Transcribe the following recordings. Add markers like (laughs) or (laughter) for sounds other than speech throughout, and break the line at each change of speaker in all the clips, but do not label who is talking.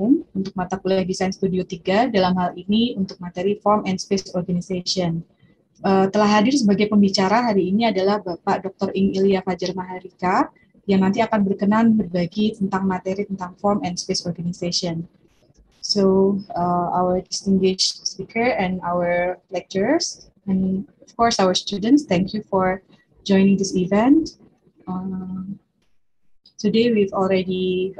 umum untuk mata kuliah Desain Studio 3 dalam hal ini untuk materi Form and Space Organization. Uh, telah hadir sebagai pembicara hari ini adalah Bapak Dr. Ing Ilya Fajar Maharika yang nanti akan berkenan berbagi tentang materi tentang Form and Space Organization. So, uh, our distinguished speaker and our lecturers and of course our students, thank you for joining this event. Uh, today we've already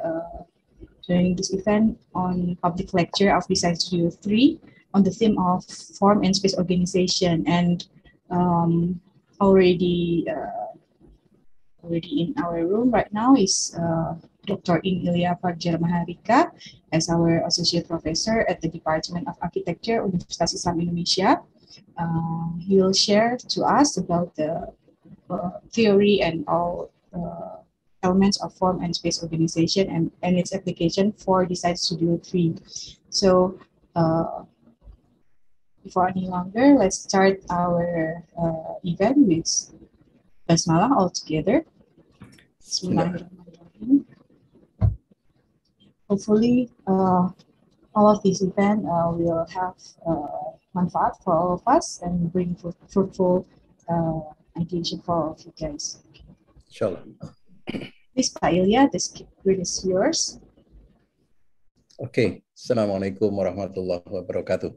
during this event on public lecture of Design Studio 3 on the theme of form and space organization and um, already uh, already in our room right now is uh, Dr. In Ilya Farjar Maharika as our associate professor at the Department of Architecture, Universitas Islam Indonesia. Uh, he will share to us about the uh, theory and all uh, elements of form and space organization and, and its application for Design Studio 3. So uh, before any longer, let's start our uh, event with Basmala all together. Hopefully, uh, all of these events uh, will have manfaat uh, for all of us and bring fruitful uh, engagement for all of you guys. Inshallah. Please, Pak Ilya, the screen is yours.
Oke, okay. Assalamualaikum warahmatullahi wabarakatuh.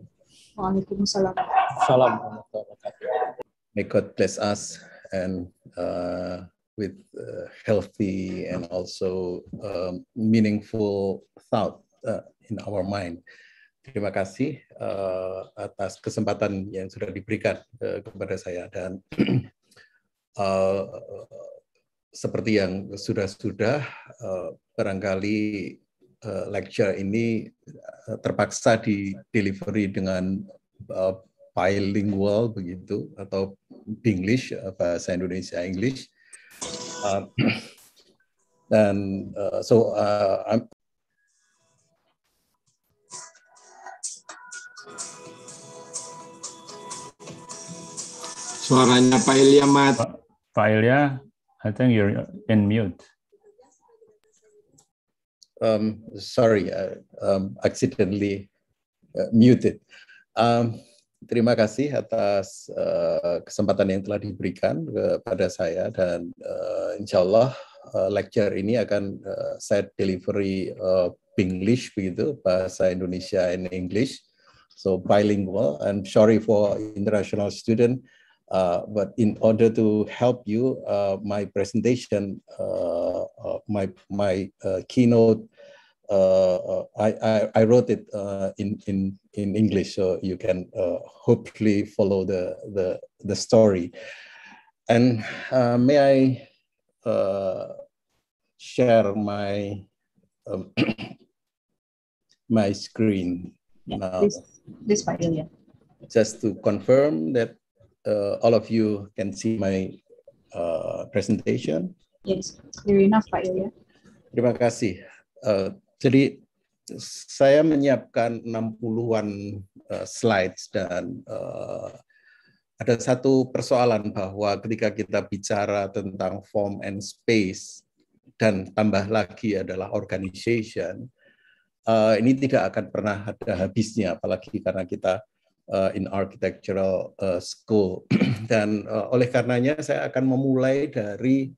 Waalaikumsalam.
Salam. May God bless us and uh, with uh, healthy and also um, meaningful thought uh, in our mind. Terima kasih uh, atas kesempatan yang sudah diberikan uh, kepada saya dan (clears throat) uh, seperti yang sudah-sudah eh, barangkali eh, lecture ini eh, terpaksa di delivery dengan bilingual begitu atau English bahasa Indonesia English (clears throat) dan so I'm
Suaranya Pak Ilya mat.
Pak Ilya I think you're in mute. Um, sorry, I uh, um, accidentally uh, muted. Um, terima kasih atas uh, kesempatan yang telah diberikan kepada saya dan uh, insya Allah uh, lecture ini akan uh, saya delivery uh, English begitu bahasa Indonesia and English, so bilingual. I'm sorry for international student. Uh, but in order to help you, uh, my presentation, uh, my my keynote, I, I, I wrote it in in in English, so you can hopefully follow the the the story. And may I share my um, (clears throat) my screen yeah, now. This, this file, yeah. Just to confirm that uh, all of you can see my uh, presentation.
Yes, clear enough Pak Ilya.
Terima kasih. Uh, jadi saya menyiapkan 60-an uh, slides dan uh, ada satu persoalan bahwa ketika kita bicara tentang form and space dan tambah lagi adalah organization, uh, ini tidak akan pernah ada habisnya, apalagi karena kita uh, in architectural uh, school. (clears throat) Dan uh, oleh karenanya saya akan memulai dari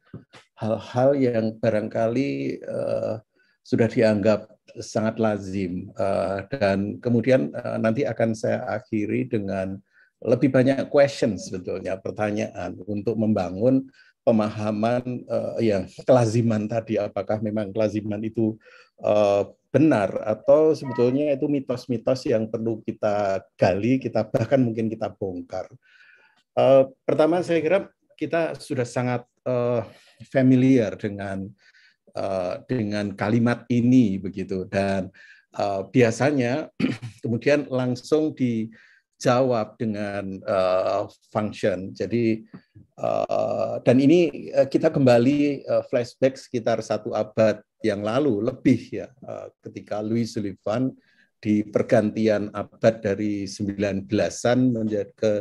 hal-hal yang barangkali uh, sudah dianggap sangat lazim uh, dan kemudian uh, nanti akan saya akhiri dengan lebih banyak questions sebetulnya pertanyaan untuk membangun pemahaman uh, yang kelaziman tadi apakah memang kelaziman itu uh, benar atau sebetulnya itu mitos-mitos yang perlu kita gali, kita bahkan mungkin kita bongkar. Uh, pertama saya kira kita sudah sangat uh, familiar dengan uh, dengan kalimat ini begitu dan uh, biasanya (clears throat) kemudian langsung di jawab dengan uh, function. Jadi uh, dan ini eh, kita kembali uh, flashback sekitar satu abad yang lalu lebih ya uh, ketika Louis Sullivan di pergantian abad dari 19-an menjadi ke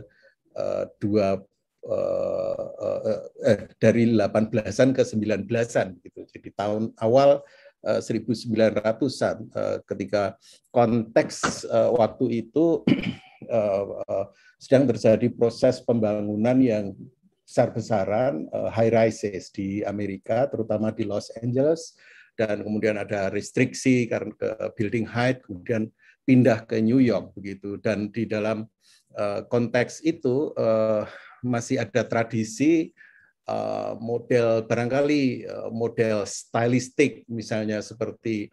uh, dua uh, uh, eh, dari 18-an ke 19-an gitu. Jadi tahun awal 1900-an ketika konteks waktu itu uh, sedang terjadi proses pembangunan yang besar-besaran uh, high rises di Amerika, terutama di Los Angeles, dan kemudian ada restriksi karena ke building height, kemudian pindah ke New York begitu. Dan di dalam uh, konteks itu uh, masih ada tradisi uh, model barangkali uh, model stylistik misalnya seperti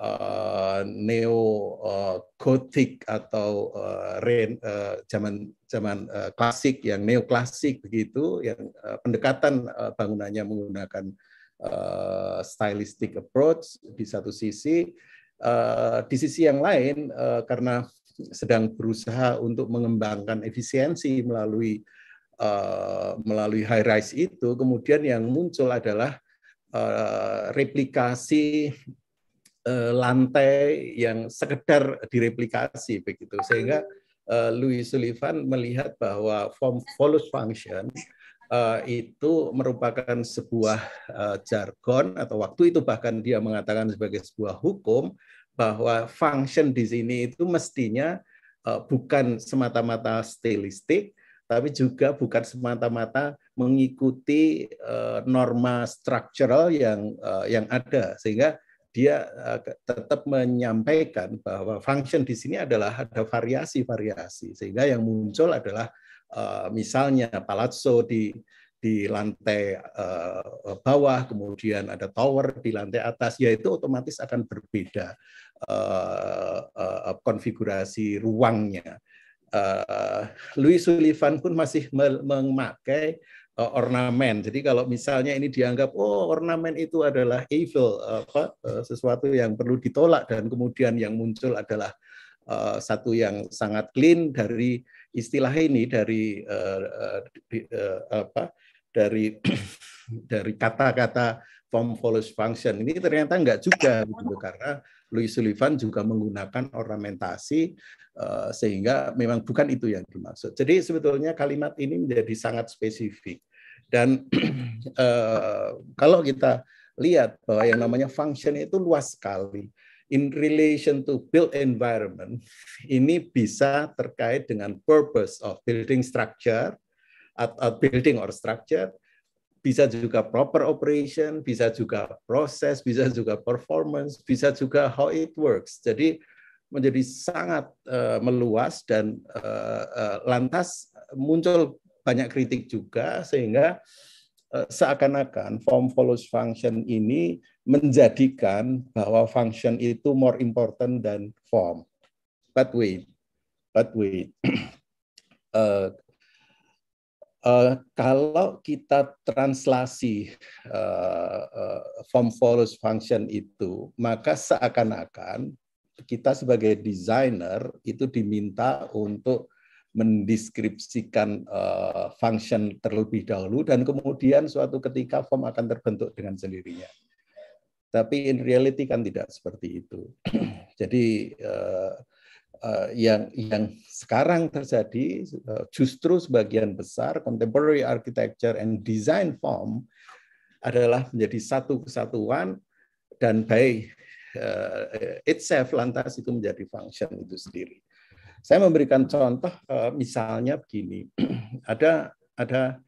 uh, neo uh, eh, gotik atau uh, eh, re, uh, zaman zaman uh, klasik yang neoklasik begitu yang uh, pendekatan uh, bangunannya menggunakan uh, stylistic approach di satu sisi uh, di sisi yang lain uh, karena sedang berusaha untuk mengembangkan efisiensi melalui uh, melalui high rise itu kemudian yang muncul adalah Uh, replikasi Eh, lantai yang sekedar direplikasi begitu sehingga uh, Louis Sullivan melihat bahwa form follows function Uh, itu merupakan sebuah uh, jargon atau waktu itu bahkan dia mengatakan sebagai sebuah hukum bahwa function di sini itu mestinya uh, bukan semata-mata stilistik tapi juga bukan semata-mata mengikuti norma struktural yang yang ada sehingga dia eh, tetap menyampaikan bahwa function di sini adalah ada variasi-variasi sehingga yang muncul adalah eh, misalnya palazzo di di lantai eh, bawah, kemudian ada tower di lantai atas, yaitu otomatis akan berbeda konfigurasi ruangnya. Louis Sullivan pun masih memakai Eh, ornamen. Jadi kalau misalnya ini dianggap oh ornamen itu adalah evil apa eh, sesuatu yang perlu ditolak dan kemudian yang muncul adalah eh, satu yang sangat clean dari istilah ini dari apa dari (clears throat) dari kata-kata form follows function. Ini ternyata enggak juga gitu karena Louis Sullivan juga menggunakan ornamentasi eh, sehingga memang bukan itu yang dimaksud. Jadi sebetulnya kalimat ini menjadi sangat spesifik. Dan (clears throat) eh, kalau kita lihat bahwa yang namanya function itu luas sekali. In relation to built environment, ini bisa terkait dengan purpose of building structure, at, building or structure, bisa juga proper operation, bisa juga proses, bisa juga performance, bisa juga how it works. Jadi menjadi sangat eh, meluas dan eh, eh, lantas muncul banyak kritik juga sehingga seakan-akan form follows function ini menjadikan bahwa function itu more important than form. But wait, but wait. uh, (clears throat) Eh, kalau kita translasi uh, uh, form follows function itu, maka seakan-akan kita sebagai desainer itu diminta untuk mendeskripsikan uh, function terlebih dahulu dan kemudian suatu ketika form akan terbentuk dengan sendirinya. Tapi in reality kan tidak seperti itu. (clears throat) Jadi uh, Eh, yang yang sekarang terjadi eh, justru sebagian besar contemporary architecture and design form adalah menjadi satu kesatuan dan by eh, itself lantas itu menjadi function itu sendiri. Saya memberikan contoh misalnya begini. (clears throat) Ada ada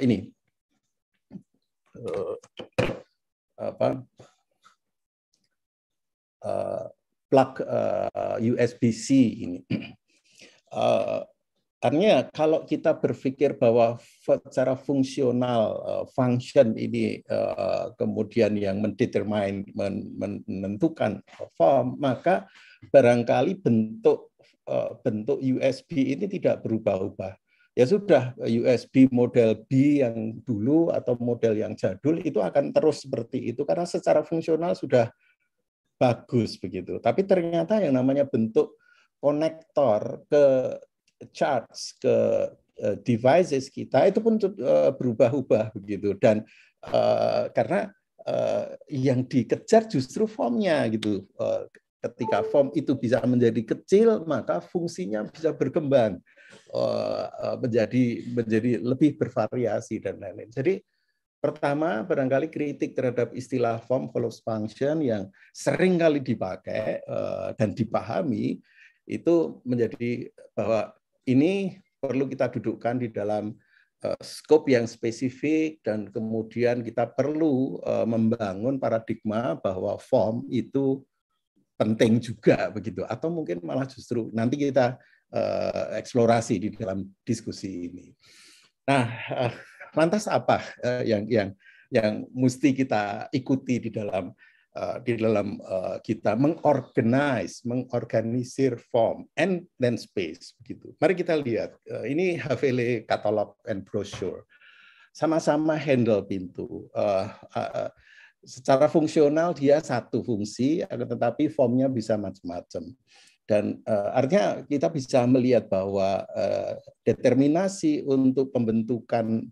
ini apa plug uh, eh, USB-C ini. Uh, (clears throat) artinya kalau kita berpikir bahwa secara fungsional uh, function ini uh, kemudian yang mendetermine men, menentukan form maka barangkali bentuk uh, bentuk USB ini tidak berubah-ubah ya sudah USB model B yang dulu atau model yang jadul itu akan terus seperti itu karena secara fungsional sudah bagus begitu. Tapi ternyata yang namanya bentuk konektor ke charge ke eh, devices kita itu pun eh, berubah-ubah begitu dan uh, karena uh, yang dikejar justru formnya gitu. Uh, ketika form itu bisa menjadi kecil maka fungsinya bisa berkembang menjadi menjadi lebih bervariasi dan lain-lain. Jadi Pertama, barangkali kritik terhadap istilah form follows function yang sering kali dipakai eh, dan dipahami itu menjadi bahwa ini perlu kita dudukkan di dalam eh, skop yang spesifik dan kemudian kita perlu eh, membangun paradigma bahwa form itu penting juga begitu atau mungkin malah justru nanti kita eksplorasi di dalam diskusi ini. Nah, Lantas apa eh, yang yang yang mesti kita ikuti di dalam eh, di dalam eh, kita mengorganize, mengorganisir form and then space begitu. Mari kita lihat ini Havele Catalog and Brochure. Sama-sama handle pintu. secara fungsional dia satu fungsi, tetapi formnya bisa macam-macam. Dan artinya kita bisa melihat bahwa determinasi untuk pembentukan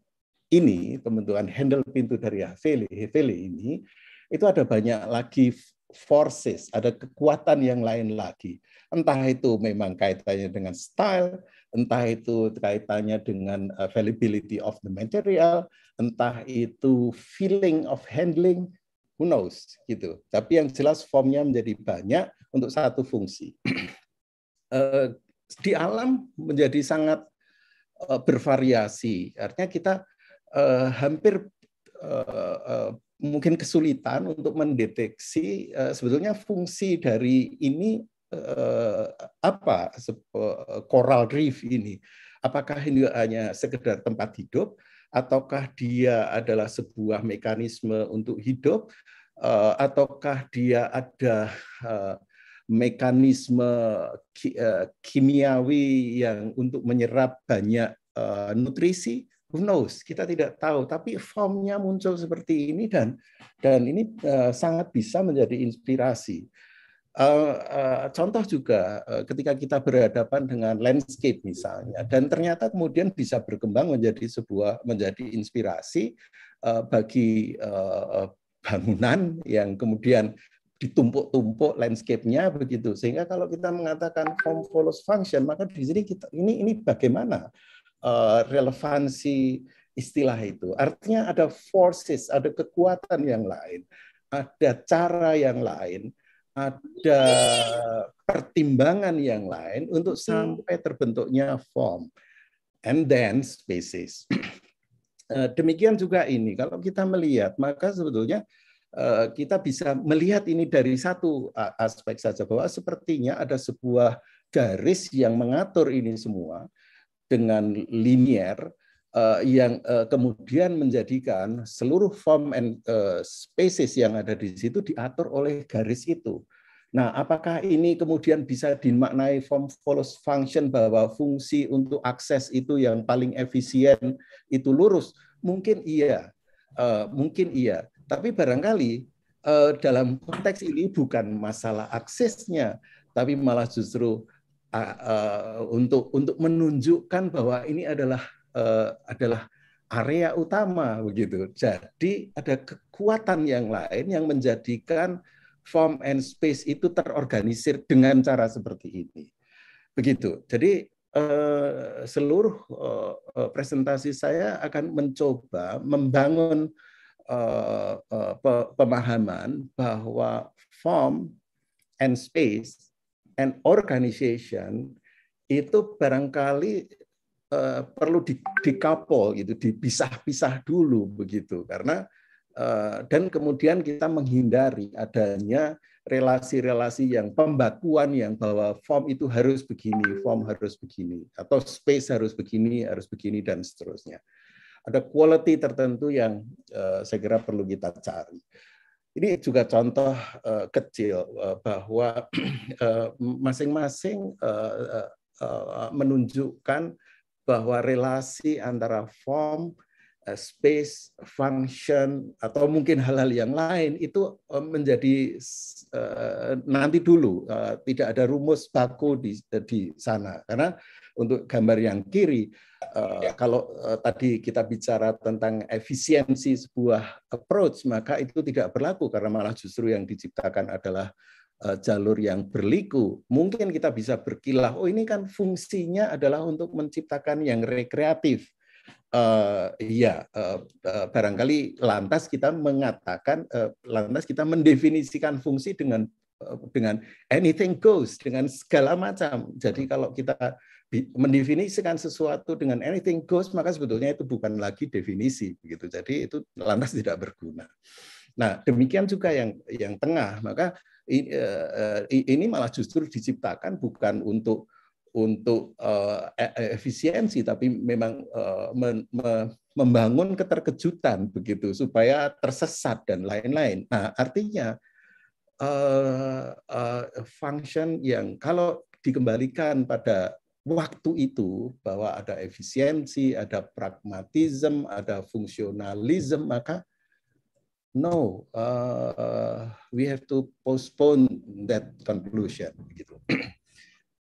ini, pembentukan handle pintu dari Haveli, ini, itu ada banyak lagi forces, ada kekuatan yang lain lagi. Entah itu memang kaitannya dengan style, entah itu kaitannya dengan eh, availability of the material, entah itu feeling of handling, who knows gitu. Tapi yang jelas formnya menjadi banyak untuk satu fungsi. (clears throat) Eh, di alam menjadi sangat eh, bervariasi. Artinya kita uh, hampir uh, uh, mungkin kesulitan untuk mendeteksi uh, sebetulnya fungsi dari ini uh, apa coral reef ini. Apakah ini hanya sekedar tempat hidup ataukah dia adalah sebuah mekanisme untuk hidup uh, ataukah dia ada uh, mekanisme ki uh, kimiawi yang untuk menyerap banyak uh, nutrisi who knows kita tidak tahu tapi formnya muncul seperti ini dan dan ini uh, sangat bisa menjadi inspirasi uh, uh, contoh juga uh, ketika kita berhadapan dengan landscape misalnya dan ternyata kemudian bisa berkembang menjadi sebuah menjadi inspirasi uh, bagi uh, bangunan yang kemudian ditumpuk-tumpuk landscape-nya begitu sehingga kalau kita mengatakan form follows function maka di sini kita ini ini bagaimana Eh, relevansi istilah itu. Artinya ada forces, ada kekuatan yang lain, ada cara yang lain, ada pertimbangan yang lain untuk hmm. sampai terbentuknya form and then species. (clears throat) Eh, demikian juga ini, kalau kita melihat, maka sebetulnya eh, kita bisa melihat ini dari satu aspek saja bahwa sepertinya ada sebuah garis yang mengatur ini semua dengan linier uh, eh, yang uh, kemudian menjadikan seluruh form and uh, spaces yang ada di situ diatur oleh garis itu. Nah, apakah ini kemudian bisa dimaknai form follows function bahwa fungsi untuk akses itu yang paling efisien itu lurus? Mungkin iya, uh, mungkin iya. Tapi barangkali uh, dalam konteks ini bukan masalah aksesnya, tapi malah justru E, untuk untuk menunjukkan bahwa ini adalah e, adalah area utama begitu. Jadi ada kekuatan yang lain yang menjadikan form and space itu terorganisir dengan cara seperti ini. Begitu. Jadi e, seluruh presentasi saya akan mencoba membangun pemahaman bahwa form and space and organization itu barangkali uh, perlu di, dikapol gitu, dipisah-pisah dulu begitu karena uh, dan kemudian kita menghindari adanya relasi-relasi yang pembakuan yang bahwa form itu harus begini, form harus begini atau space harus begini, harus begini dan seterusnya. Ada quality tertentu yang uh, saya kira perlu kita cari. Ini juga contoh eh, kecil eh, bahwa (clears throat) eh, masing-masing menunjukkan bahwa relasi antara form, space, function, atau mungkin hal-hal yang lain itu menjadi nanti dulu tidak ada rumus baku di di sana karena untuk gambar yang kiri, eh, ya. kalau eh, tadi kita bicara tentang efisiensi sebuah approach, maka itu tidak berlaku karena malah justru yang diciptakan adalah eh, jalur yang berliku, mungkin kita bisa berkilah, oh ini kan fungsinya adalah untuk menciptakan yang rekreatif. Uh, ya, barangkali lantas kita mengatakan, uh, lantas kita mendefinisikan fungsi dengan uh, dengan anything goes, dengan segala macam. Jadi hmm. kalau kita mendefinisikan sesuatu dengan anything goes maka sebetulnya itu bukan lagi definisi begitu jadi itu lantas tidak berguna nah demikian juga yang yang tengah maka e, e, ini malah justru diciptakan bukan untuk untuk e, efisiensi tapi memang membangun keterkejutan begitu supaya tersesat dan lain-lain. Nah, artinya function yang kalau dikembalikan pada waktu itu bahwa ada efisiensi, ada pragmatisme, ada fungsionalisme, maka no, uh, we have to postpone that conclusion. Gitu. (clears throat)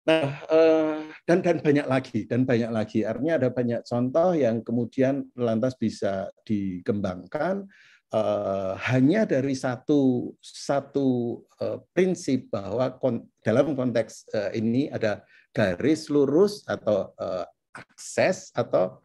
Nah, uh, dan dan banyak lagi, dan banyak lagi. Artinya ada banyak contoh yang kemudian lantas bisa dikembangkan uh, hanya dari satu satu uh, prinsip bahwa kon, dalam konteks uh, ini ada garis lurus atau uh, akses atau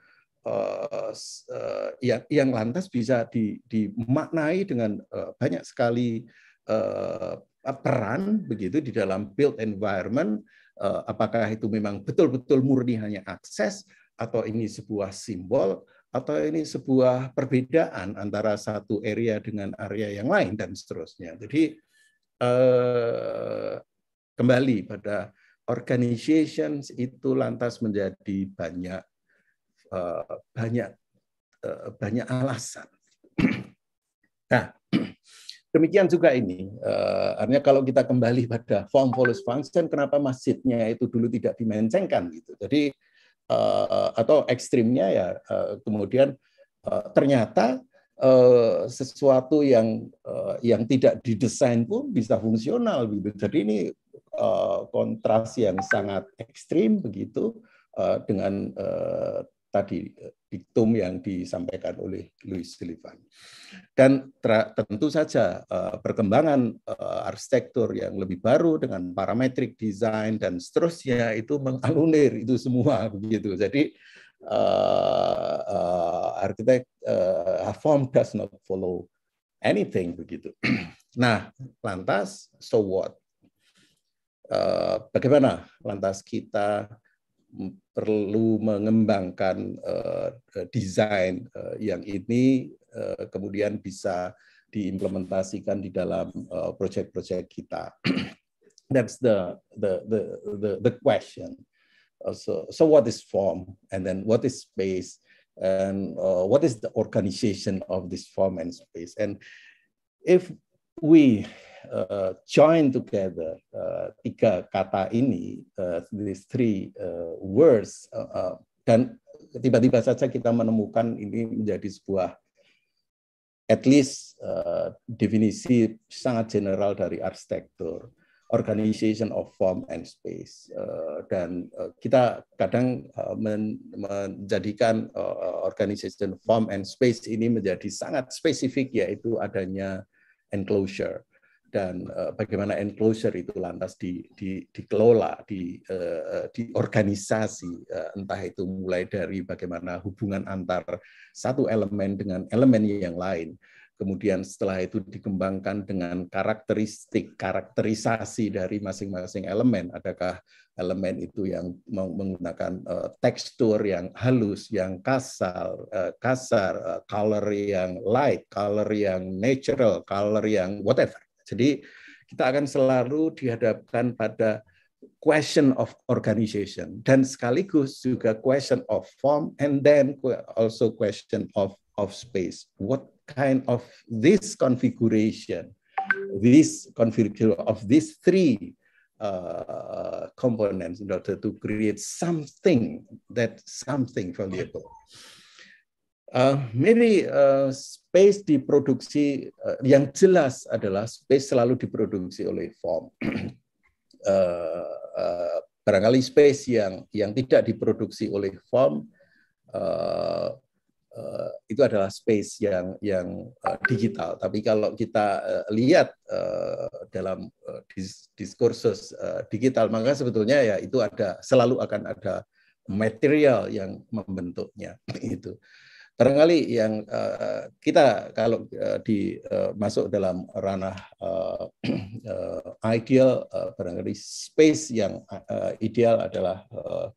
uh, eh, uh, eh, yang, yang lantas bisa di, dimaknai dengan uh, banyak sekali uh, peran begitu di dalam built environment uh, apakah itu memang betul-betul murni hanya akses atau ini sebuah simbol atau ini sebuah perbedaan antara satu area dengan area yang lain dan seterusnya. Jadi uh, kembali pada organizations itu lantas menjadi banyak eh, banyak eh, banyak alasan. (clears throat) Nah, (clears throat) demikian juga ini. Eh, artinya kalau kita kembali pada form follows function, kenapa masjidnya itu dulu tidak dimencengkan gitu. Jadi atau ekstrimnya ya kemudian ternyata sesuatu yang yang tidak didesain pun bisa fungsional gitu. Jadi ini Eh, kontras yang sangat ekstrim begitu eh, dengan uh, tadi diktum yang disampaikan oleh Louis Sullivan. Dan tentu saja perkembangan arsitektur yang lebih baru dengan parametric design dan seterusnya itu mengalunir itu semua (laughs) begitu. Jadi uh, uh, arsitek uh, form does not follow anything begitu. (clears throat) Nah, lantas so what? Eh, bagaimana lantas kita perlu mengembangkan eh, desain eh, yang ini kemudian bisa diimplementasikan di dalam proyek-proyek kita. (clears throat) That's the the the the, the question. Uh, so so what is form and then what is space and uh, what is the organization of this form and space and if we uh, join together uh, tiga kata ini, uh, these three uh, words, uh, uh, dan tiba-tiba saja kita menemukan ini menjadi sebuah at least uh, definisi sangat general dari arsitektur organization of form and space uh, dan uh, kita kadang uh, men menjadikan uh, organization form and space ini menjadi sangat spesifik yaitu adanya enclosure dan uh, bagaimana enclosure itu lantas di, di, dikelola di, uh, eh, eh, di organisasi uh, entah itu mulai dari bagaimana hubungan antar satu elemen dengan elemen yang lain kemudian setelah itu dikembangkan dengan karakteristik karakterisasi dari masing-masing elemen adakah elemen itu yang menggunakan uh, tekstur yang halus yang kasar uh, kasar uh, color yang light color yang natural color yang whatever jadi kita akan selalu dihadapkan pada question of organization dan sekaligus juga question of form and then also question of of space. What kind of this configuration, this configuration of these three uh, components in order to create something that something from the above. Uh, maybe uh, space diproduksi uh, yang jelas adalah space selalu diproduksi oleh form. (clears throat) uh, uh, barangkali space yang yang tidak diproduksi oleh form uh, uh, itu adalah space yang yang uh, digital. Tapi kalau kita uh, lihat uh, dalam uh, dis diskursus uh, digital maka sebetulnya ya itu ada selalu akan ada material yang membentuknya (laughs) itu barangkali yang uh, kita kalau uh, di uh, masuk dalam ranah uh, uh, ideal uh, barangkali space yang uh, ideal adalah uh,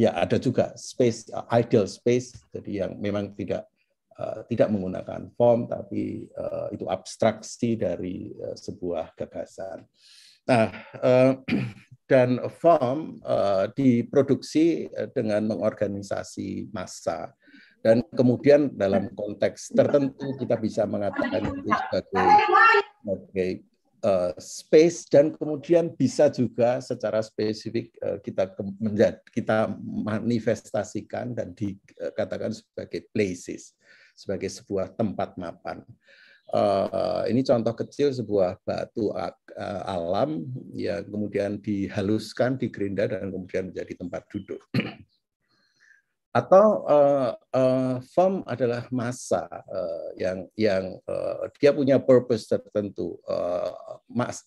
ya ada juga space uh, ideal space jadi yang memang tidak uh, tidak menggunakan form tapi uh, itu abstraksi dari uh, sebuah gagasan. Nah, (clears throat) dan form diproduksi dengan mengorganisasi massa dan kemudian dalam konteks tertentu kita bisa mengatakan itu sebagai sebagai uh, eh, space dan kemudian bisa juga secara spesifik uh, kita menjadi kita manifestasikan dan dikatakan sebagai places sebagai sebuah tempat mapan. Uh, ini contoh kecil sebuah batu uh, alam yang kemudian dihaluskan di gerinda dan kemudian menjadi tempat duduk atau uh, eh, uh, eh, form adalah masa uh, eh, yang yang uh, dia punya purpose tertentu uh,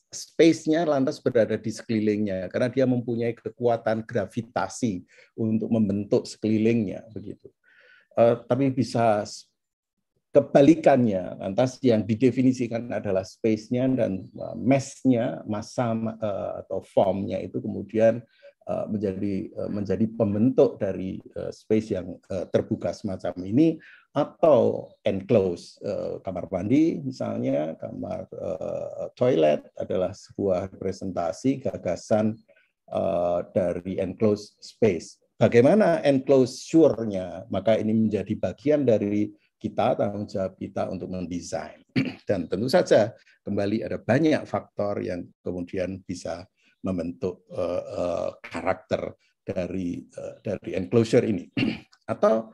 space-nya lantas berada di sekelilingnya karena dia mempunyai kekuatan gravitasi untuk membentuk sekelilingnya begitu uh, tapi bisa kebalikannya lantas yang didefinisikan adalah space-nya dan mass-nya masa uh, atau form-nya itu kemudian Eh, menjadi eh, menjadi pembentuk dari eh, space yang terbuka semacam ini atau enclosed kamar mandi misalnya kamar toilet adalah sebuah representasi gagasan dari enclosed space bagaimana enclosure-nya maka ini menjadi bagian dari kita tanggung jawab kita untuk mendesain (clears throat) dan tentu saja kembali ada banyak faktor yang kemudian bisa membentuk uh, uh, karakter dari uh, dari enclosure ini. (clears throat) Atau,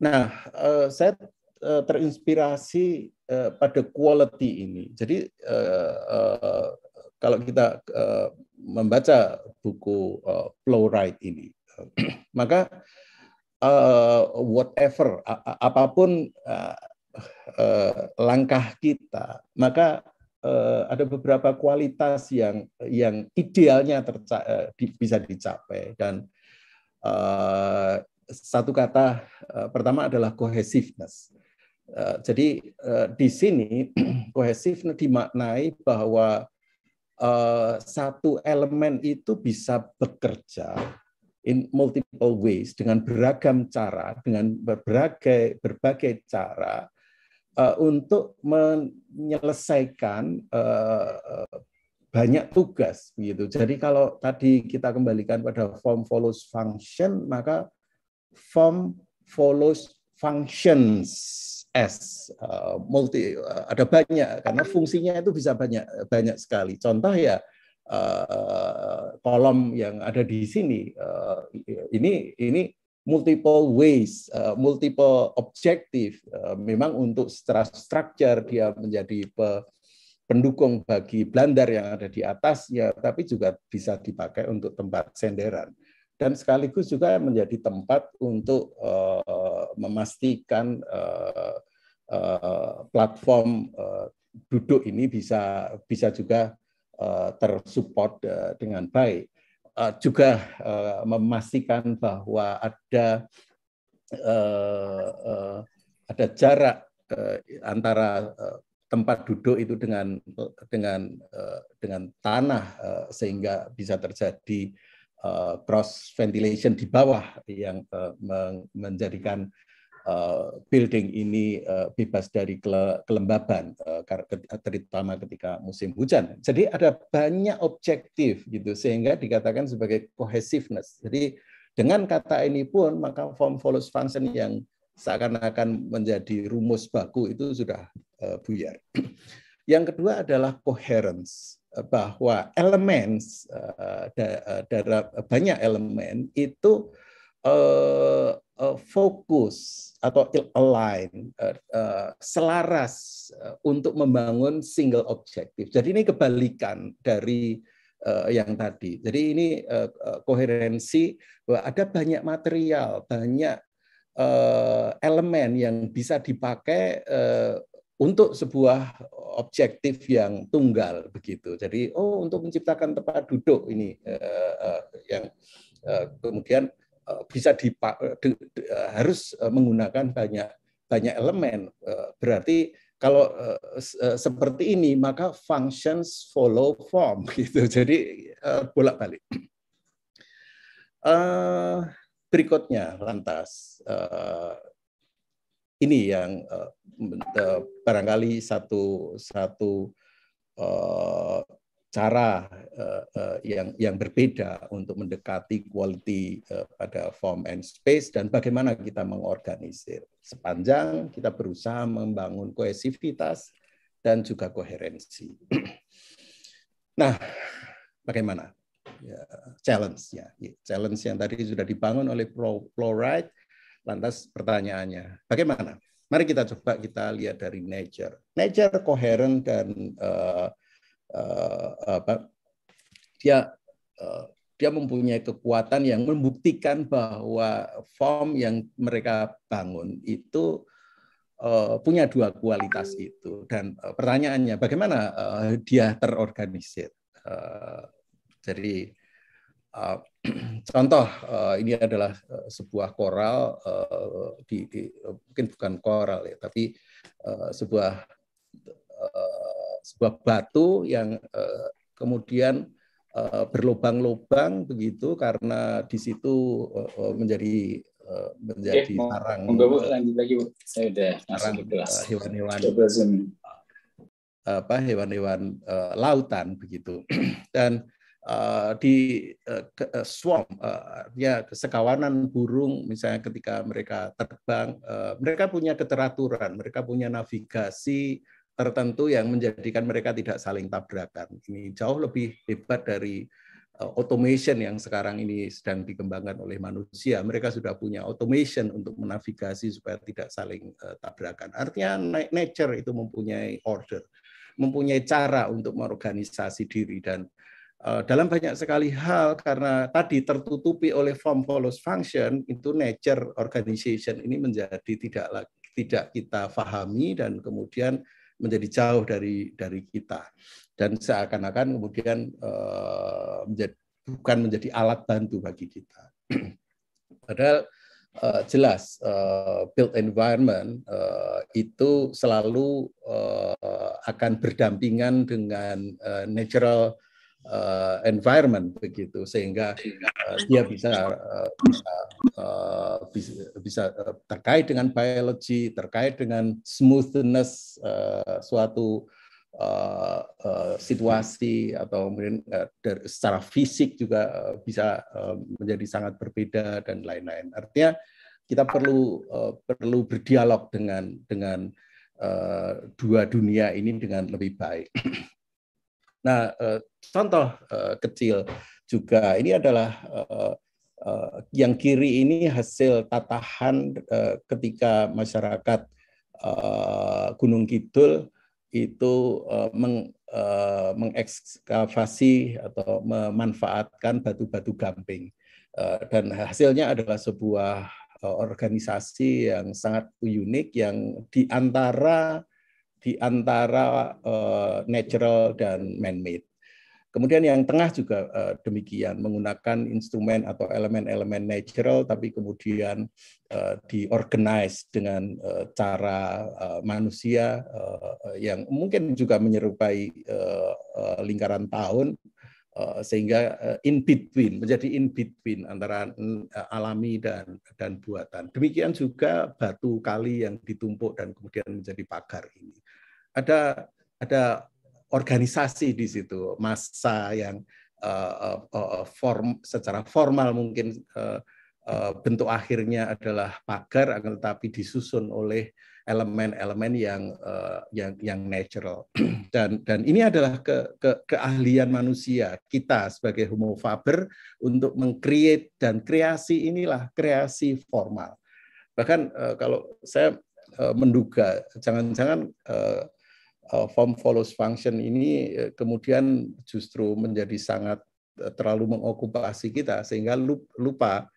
nah uh, saya uh, terinspirasi uh, pada quality ini. Jadi uh, uh, kalau kita uh, membaca buku uh, Plowright ini, (clears throat) maka uh, whatever apapun uh, uh, langkah kita, maka Eh, ada beberapa kualitas yang yang idealnya terca eh, bisa dicapai dan eh, satu kata pertama adalah kohesiveness. jadi di sini (clears throat) kohesiveness dimaknai bahwa satu elemen itu bisa bekerja in multiple ways dengan beragam cara, dengan berbagai berbagai cara Eh, untuk menyelesaikan eh, banyak tugas begitu. Jadi kalau tadi kita kembalikan pada form follows function, maka form follows functions s eh, multi ada banyak karena fungsinya itu bisa banyak banyak sekali. Contoh ya kolom yang ada di sini ini ini multiple ways, uh, multiple objektif. Uh, memang untuk secara structure dia menjadi pe pendukung bagi blandar yang ada di atas, ya. tapi juga bisa dipakai untuk tempat senderan. Dan sekaligus juga menjadi tempat untuk uh, memastikan uh, uh, platform uh, duduk ini bisa bisa juga uh, tersupport uh, dengan baik. Eh, juga uh, memastikan bahwa ada uh, uh, ada jarak uh, antara uh, tempat duduk itu dengan dengan uh, dengan tanah uh, sehingga bisa terjadi uh, cross ventilation di bawah yang uh, menjadikan Eh, building ini eh, bebas dari kelembaban, eh, terutama ketika musim hujan. Jadi ada banyak objektif gitu, sehingga dikatakan sebagai cohesiveness. Jadi dengan kata ini pun maka form follows function yang seakan-akan menjadi rumus baku itu sudah buyar. (clears throat) Yang kedua adalah coherence bahwa elemen uh, banyak elemen itu Eh, fokus atau align, eh, eh, selaras untuk membangun single objective. Jadi ini kebalikan dari yang tadi. Jadi ini uh, koherensi bahwa ada banyak material, banyak elemen yang bisa dipakai untuk sebuah objektif yang tunggal begitu. Jadi oh untuk menciptakan tempat duduk ini yang kemudian Eh, bisa dipak, eh, eh, harus menggunakan banyak banyak elemen. Berarti kalau seperti ini maka functions follow form (laughs) gitu. Jadi bolak-balik. (clears throat) Berikutnya lantas ini yang barangkali satu satu cara uh, uh, yang yang berbeda untuk mendekati quality uh, pada form and space dan bagaimana kita mengorganisir sepanjang kita berusaha membangun kohesivitas dan juga koherensi. (clears throat) nah, bagaimana ya, challenge ya challenge yang tadi sudah dibangun oleh pro Plowright lantas pertanyaannya bagaimana? Mari kita coba kita lihat dari nature. Nature koheren dan uh, uh, apa dia uh, dia mempunyai kekuatan yang membuktikan bahwa form yang mereka bangun itu uh, punya dua kualitas itu dan uh, pertanyaannya bagaimana uh, dia terorganisir uh, jadi (clears throat) contoh ini adalah sebuah koral di, di mungkin bukan koral ya tapi sebuah sebuah batu yang eh, kemudian eh, berlubang-lubang begitu karena di situ eh, menjadi menjadi Oke, sarang. hewan-hewan apa hewan-hewan lautan begitu (clears throat) dan di swamp ya sekawanan burung misalnya ketika mereka terbang mereka punya keteraturan mereka punya navigasi tertentu yang menjadikan mereka tidak saling tabrakan. Ini jauh lebih hebat dari eh, automation yang sekarang ini sedang dikembangkan oleh manusia. Mereka sudah punya automation untuk menavigasi supaya tidak saling eh, tabrakan. Artinya nature itu mempunyai order, mempunyai cara untuk mengorganisasi diri dan eh, dalam banyak sekali hal karena tadi tertutupi oleh form follows function itu nature organization ini menjadi tidak lagi tidak kita pahami dan kemudian menjadi jauh dari dari kita dan seakan-akan kemudian eh, menjadi, bukan menjadi alat bantu bagi kita. (clears throat) Padahal eh, jelas eh, built environment itu selalu akan berdampingan dengan natural uh, environment begitu sehingga uh, dia bisa uh, bisa, uh, bisa bisa terkait dengan biologi terkait dengan smoothness uh, suatu uh, uh, situasi atau mungkin uh, dari, secara fisik juga uh, bisa uh, menjadi sangat berbeda dan lain-lain artinya kita perlu uh, perlu berdialog dengan dengan uh, dua dunia ini dengan lebih baik. Nah, eh, contoh eh, kecil juga ini adalah eh, yang kiri ini hasil tatahan ketika masyarakat Gunung Kidul itu meng, mengekskavasi atau memanfaatkan batu-batu gamping dan hasilnya adalah sebuah organisasi yang sangat unik yang diantara di antara uh, natural dan man-made. Kemudian yang tengah juga uh, demikian menggunakan instrumen atau elemen-elemen natural tapi kemudian uh, diorganize dengan uh, cara uh, manusia uh, yang mungkin juga menyerupai uh, uh, lingkaran tahun uh, sehingga uh, in between menjadi in between antara uh, alami dan dan buatan. Demikian juga batu kali yang ditumpuk dan kemudian menjadi pagar ini ada ada organisasi di situ, masa yang uh, uh, form secara formal mungkin uh, uh, bentuk akhirnya adalah pagar, akan tetapi disusun oleh elemen-elemen yang uh, yang yang natural. (clears throat) Dan dan ini adalah ke, ke keahlian manusia kita sebagai homo faber untuk mengcreate dan kreasi inilah kreasi formal. Bahkan uh, kalau saya uh, menduga jangan-jangan uh, Eh, form follows function ini eh, kemudian justru menjadi sangat eh, terlalu mengokupasi kita sehingga lupa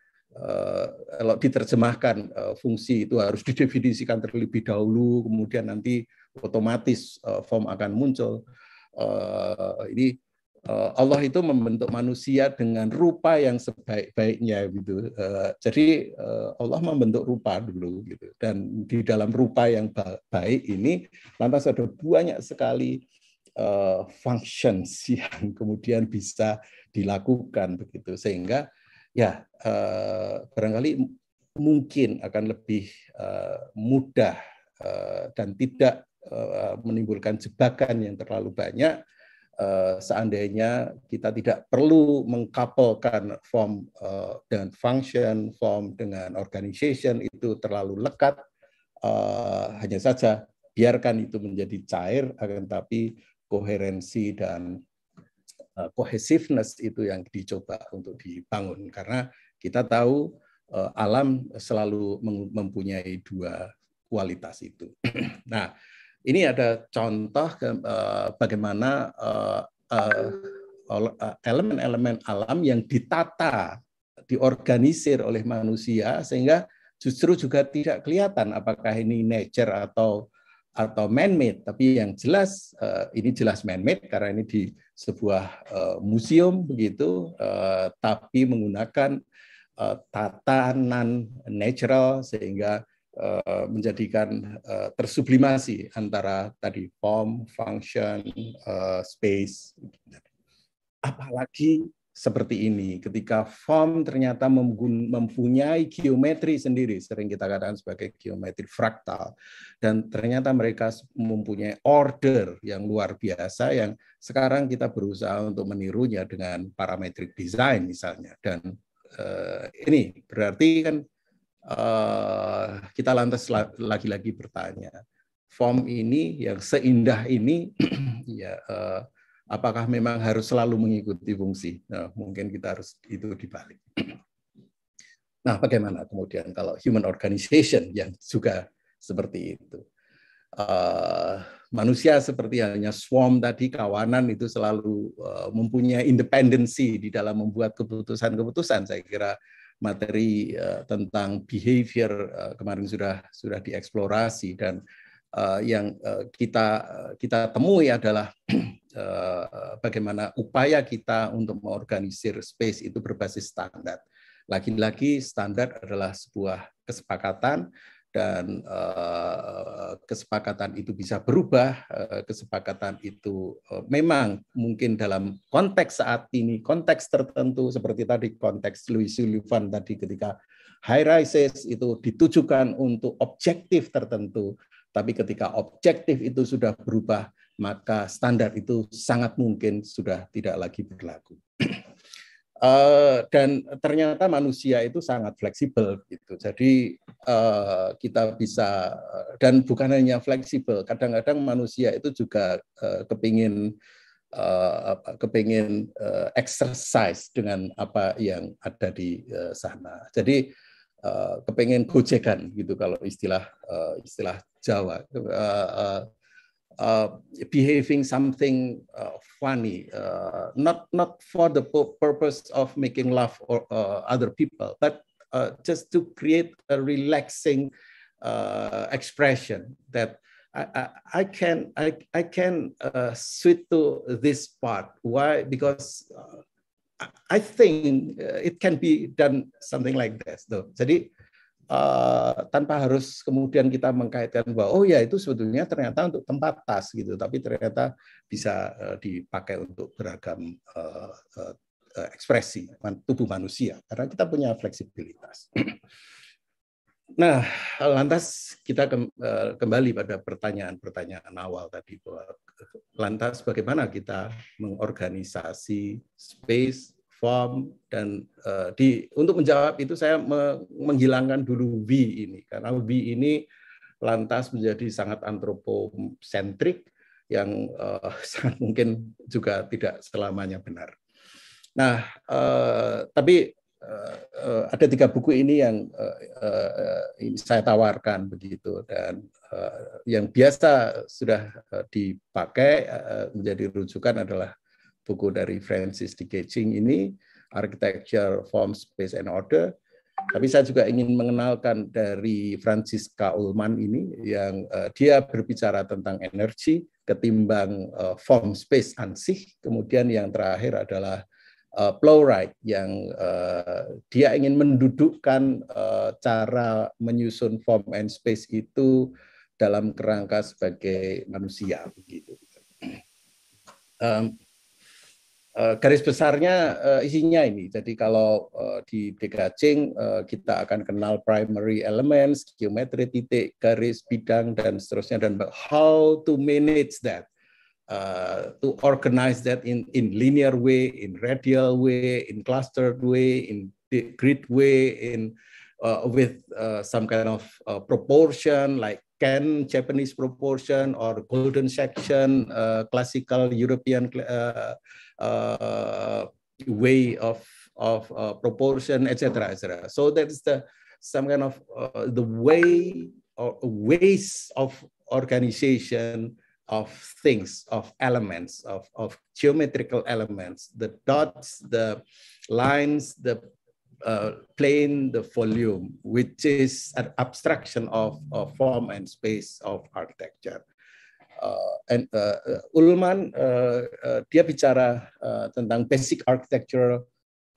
kalau diterjemahkan fungsi itu harus (laughs) didefinisikan terlebih dahulu kemudian nanti otomatis form akan muncul ini Eh, Allah itu membentuk manusia dengan rupa yang sebaik-baiknya gitu. Eh, jadi eh, Allah membentuk rupa dulu gitu. Dan di dalam rupa yang baik ini lantas ada banyak sekali functions (laughs) yang kemudian bisa dilakukan begitu sehingga ya barangkali mungkin akan lebih mudah dan tidak menimbulkan jebakan yang terlalu banyak Eh, seandainya kita tidak perlu mengkapelkan form eh, dengan function, form dengan organization itu terlalu lekat. Eh, hanya saja biarkan itu menjadi cair, akan tapi koherensi dan kohesiveness itu yang dicoba untuk dibangun. Karena kita tahu alam selalu mempunyai dua kualitas itu. (clears throat) Nah, ini ada contoh ke, uh, bagaimana uh, uh, elemen-elemen alam yang ditata, diorganisir oleh manusia sehingga justru juga tidak kelihatan apakah ini nature atau atau man-made, tapi yang jelas uh, ini jelas man-made karena ini di sebuah uh, museum begitu, uh, tapi menggunakan uh, tatanan natural sehingga Eh, menjadikan eh, tersublimasi antara tadi form, function, eh, space. Apalagi seperti ini. Ketika form ternyata mempunyai geometri sendiri, sering kita katakan sebagai geometri fraktal, dan ternyata mereka mempunyai order yang luar biasa yang sekarang kita berusaha untuk menirunya dengan parametric design misalnya. Dan ini berarti kan Eh, kita lantas lagi-lagi bertanya form ini yang seindah ini (clears throat) ya eh, apakah memang harus selalu mengikuti fungsi nah, mungkin kita harus itu dibalik (clears throat) nah bagaimana kemudian kalau human organization yang juga seperti itu eh, manusia seperti hanya swarm tadi kawanan itu selalu mempunyai independensi di dalam membuat keputusan-keputusan saya kira materi eh, tentang behavior eh, kemarin sudah sudah dieksplorasi dan eh, yang kita kita temui adalah (clears throat) bagaimana upaya kita untuk mengorganisir space itu berbasis standar. Lagi-lagi standar adalah sebuah kesepakatan dan eh, kesepakatan itu bisa berubah, eh, kesepakatan itu eh, memang mungkin dalam konteks saat ini, konteks tertentu seperti tadi konteks Louis Sullivan tadi ketika high rises itu ditujukan untuk objektif tertentu, tapi ketika objektif itu sudah berubah, maka standar itu sangat mungkin sudah tidak lagi berlaku. (clears throat) Uh, dan ternyata manusia itu sangat fleksibel gitu. Jadi uh, kita bisa dan bukan hanya fleksibel, kadang-kadang manusia itu juga uh, kepingin uh, kepingin uh, exercise dengan apa yang ada di uh, sana. Jadi uh, kepingin gojekan gitu kalau istilah uh, istilah Jawa. Uh, uh, Uh, behaving something uh, funny, uh, not not for the purpose of making laugh or other people, but just to create a relaxing expression that I, I, I, can I, I can uh, switch to this part. Why? Because uh, I think it can be done something like this. Though. Jadi uh, tanpa harus kemudian kita mengkaitkan bahwa oh ya itu sebetulnya ternyata untuk tempat tas gitu, tapi ternyata bisa uh, dipakai untuk beragam uh, uh, ekspresi tubuh manusia karena kita punya fleksibilitas. (clears throat) Nah, lantas kita kembali pada pertanyaan-pertanyaan awal tadi bahwa lantas bagaimana kita mengorganisasi space form dan uh, di untuk menjawab itu saya menghilangkan dulu V ini karena V ini lantas menjadi sangat antroposentrik yang uh, (laughs) sangat mungkin juga tidak selamanya benar. Nah, uh, tapi uh, uh, ada tiga buku ini yang uh, uh, saya tawarkan begitu dan uh, yang biasa sudah dipakai uh, menjadi rujukan adalah buku dari Francis D. Gaging ini, Architecture, Form, Space, and Order. Tapi saya juga ingin mengenalkan dari Francisca Ullman ini, yang uh, dia berbicara tentang energi, ketimbang uh, form, space, ansih. Kemudian yang terakhir adalah uh, Plowright, yang uh, dia ingin mendudukkan uh, cara menyusun form and space itu dalam kerangka sebagai manusia. Begitu. Um, (clears throat) Eh, garis besarnya eh, isinya ini. Jadi kalau eh, di Dekacing kita akan kenal primary elements, geometri, titik, garis, bidang, dan seterusnya. Dan how to manage that, uh, to organize that in, in linear way, in radial way, in clustered way, in grid way, in uh, with uh, some kind of uh, proportion like can Japanese proportion or golden section, uh, classical European uh, uh, way of of uh, proportion, etc., etc. So that is the some kind of uh, the way or ways of organization of things, of elements, of, of geometrical elements, the dots, the lines, the uh, plane, the volume, which is an abstraction of, of form and space of architecture uh, and, uh, Ullman uh, uh, dia bicara uh, tentang basic architectural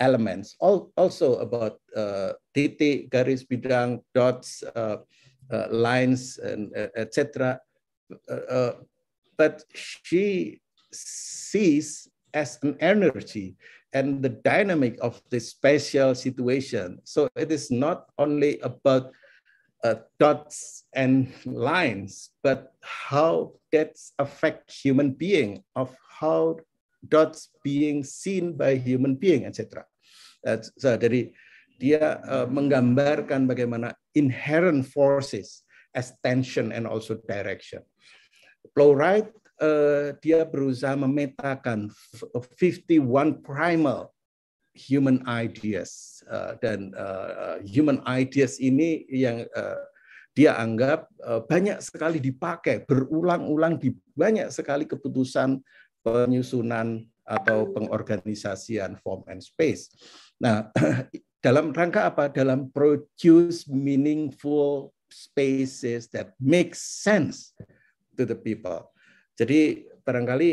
elements, all, also about uh, titik, garis, bidang, dots, uh, uh, lines, and uh, etc. Uh, uh, but she sees as an energy and the dynamic of the spatial situation. So it is not only about uh, dots and lines, but how dots affect human being, of how dots being seen by human being, etc. Uh, so dari dia uh, menggambarkan bagaimana inherent forces as tension and also direction. Plowright uh, dia berusaha memetakan 51 primal human ideas uh, dan uh, uh, human ideas ini yang uh, dia anggap uh, banyak sekali dipakai berulang-ulang di banyak sekali keputusan penyusunan atau pengorganisasian form and space. Nah, (clears throat) dalam rangka apa? Dalam produce meaningful spaces that make sense to the people. Jadi barangkali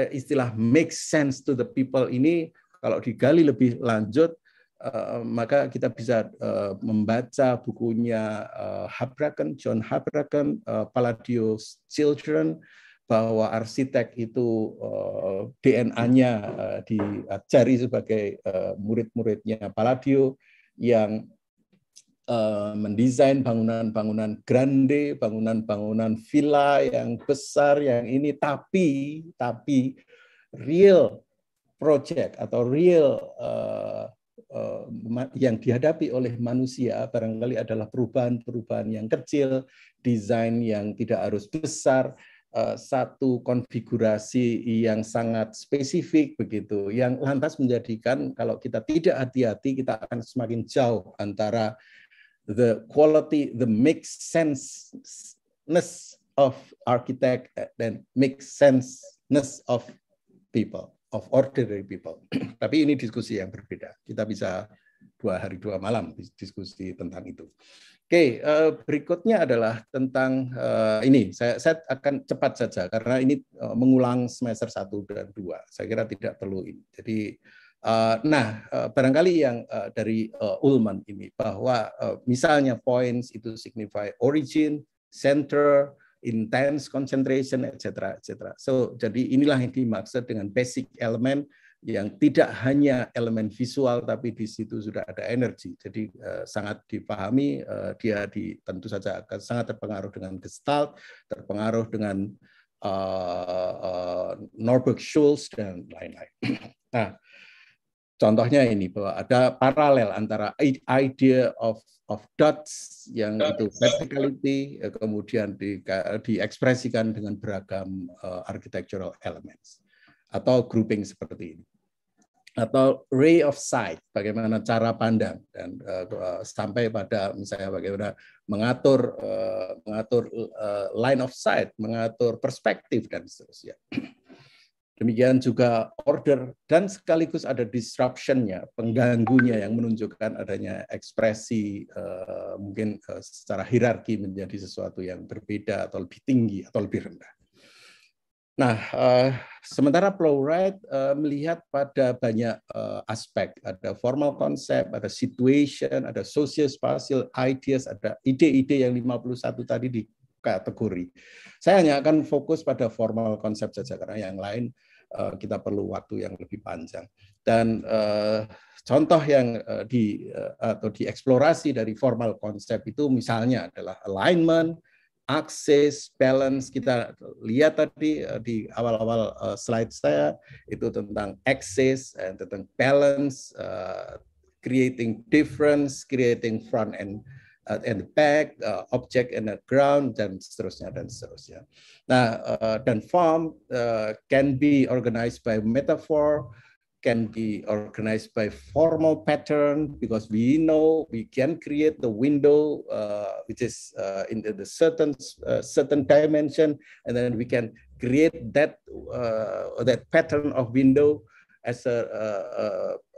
eh, istilah make sense to the people ini kalau digali lebih lanjut, eh, maka kita bisa eh, membaca bukunya eh, Habraken, John Habraken, Palladio's Children, bahwa arsitek itu DNA-nya diajari sebagai murid-muridnya Palladio yang mendesain bangunan-bangunan grande, bangunan-bangunan villa yang besar, yang ini tapi tapi real project atau real eh, eh, yang dihadapi oleh manusia barangkali adalah perubahan-perubahan yang kecil, desain yang tidak harus besar, eh, satu konfigurasi yang sangat spesifik begitu, yang lantas menjadikan kalau kita tidak hati-hati kita akan semakin jauh antara the quality, the make senseness of architect dan make senseness of people of ordinary people. (clears throat) Tapi ini diskusi yang berbeda. Kita bisa dua hari dua malam diskusi tentang itu. Oke, eh, berikutnya adalah tentang eh, ini. Saya, saya akan cepat saja karena ini eh, mengulang semester 1 dan 2. Saya kira tidak perlu ini. Jadi nah, barangkali yang dari Ullman ini bahwa misalnya points itu signify origin, center, intense concentration, etc. etc. So jadi inilah yang dimaksud dengan basic element yang tidak hanya elemen visual tapi di situ sudah ada energi. Jadi eh, sangat dipahami eh, dia di, tentu saja akan sangat terpengaruh dengan gestalt, terpengaruh dengan uh, eh, uh, eh, Norberg Schulz dan lain-lain. (clears throat) Nah, Contohnya ini bahwa ada paralel antara idea of of dots yang itu verticality eh, kemudian di, diekspresikan dengan beragam uh, architectural elements atau grouping seperti ini atau ray of sight bagaimana cara pandang dan uh, sampai pada misalnya bagaimana mengatur uh, mengatur uh, line of sight mengatur perspektif dan seterusnya Demikian juga order dan sekaligus ada disruptionnya, pengganggunya yang menunjukkan adanya ekspresi eh, mungkin eh, secara hierarki menjadi sesuatu yang berbeda atau lebih tinggi atau lebih rendah. Nah, eh, sementara Plowright melihat pada banyak aspek, ada formal konsep, ada situation, ada social spatial ideas, ada ide-ide yang 51 tadi di kategori. Saya hanya akan fokus pada formal konsep saja karena yang lain Eh, kita perlu waktu yang lebih panjang. Dan eh, contoh yang uh, di atau dieksplorasi dari formal konsep itu misalnya adalah alignment, access, balance. Kita lihat tadi di awal-awal slide saya itu tentang access dan tentang balance, creating difference, creating front and Uh, and back uh, object and the ground, dan seterusnya, dan seterusnya. Nah, uh, dan form can be organized by metaphor, can be organized by formal pattern because we know we can create the window uh, which is uh, in the, the certain uh, certain dimension and then we can create that that pattern of window as a,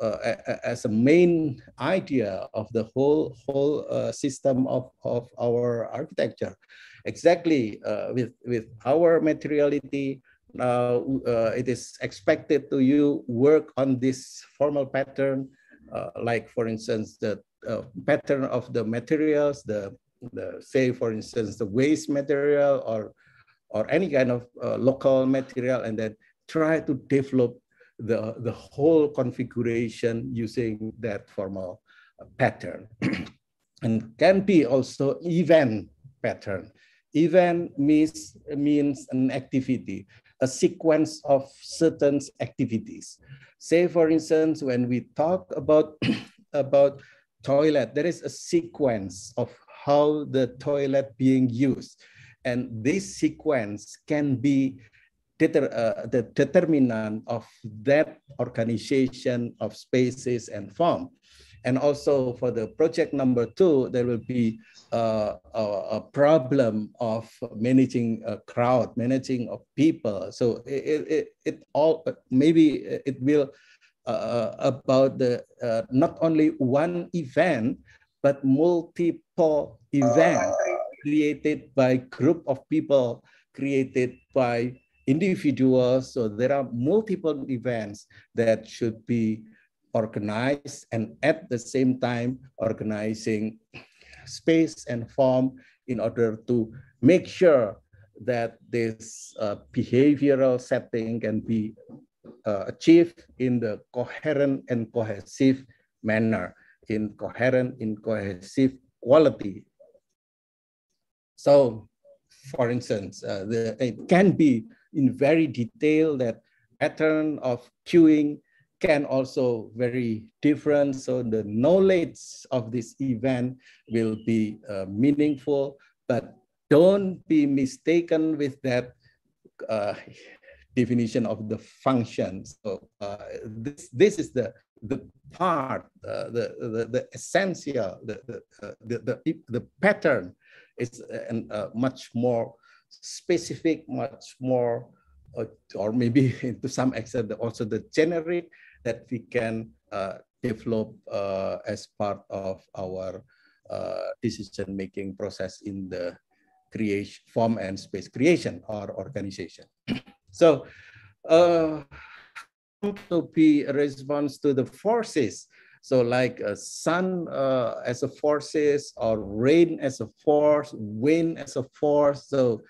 uh, uh, as a main idea of the whole, whole uh, system of, of our architecture. Exactly uh, with, with our materiality, now uh, it is expected to you work on this formal pattern, like for instance, the pattern of the materials, the, the say for instance, the waste material or or any kind of uh, local material and then try to develop the, the whole configuration using that formal uh, pattern. (clears throat) and can be also event pattern. Event means, means an activity, a sequence of certain activities. Say, for instance, when we talk about, (clears throat) about toilet, there is a sequence of how the toilet being used. And this sequence can be deter, uh, the determinant of that organization of spaces and form. And also for the project number two, there will be uh, a, a, problem of managing a uh, crowd, managing of people. So it, it, it all, uh, maybe it will uh, uh, about the uh, not only one event, but multiple events created by group of people, created by individuals. So there are multiple events that should be organized and at the same time organizing space and form in order to make sure that this uh, behavioral setting can be uh, achieved in the coherent and cohesive manner, in coherent, in cohesive quality. So for instance, uh, the, it can be in very detail that pattern of queuing can also very different. So the knowledge of this event will be uh, meaningful, but don't be mistaken with that uh, definition of the function. So uh, this, this is the the part, uh, the, the, the essential, the, the, uh, the, the, the, pattern it's uh, an, uh, much more specific, much more, uh, or maybe (laughs) to some extent also the generic that we can uh, develop uh, as part of our uh, decision-making process in the creation form and space creation or organization. (clears throat) so to be a response to the forces so like a sun uh, as a forces or rain as a force, wind as a force. So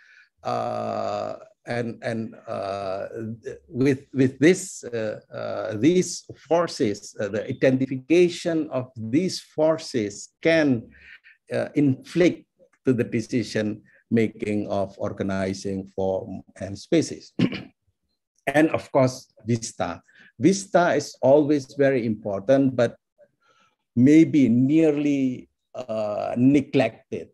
uh, and and uh, with with this uh, uh, these forces, the identification of these forces can inflict to the decision making of organizing form and spaces. (clears throat) and of course, Vista. Vista is always very important, but may be nearly uh, neglected.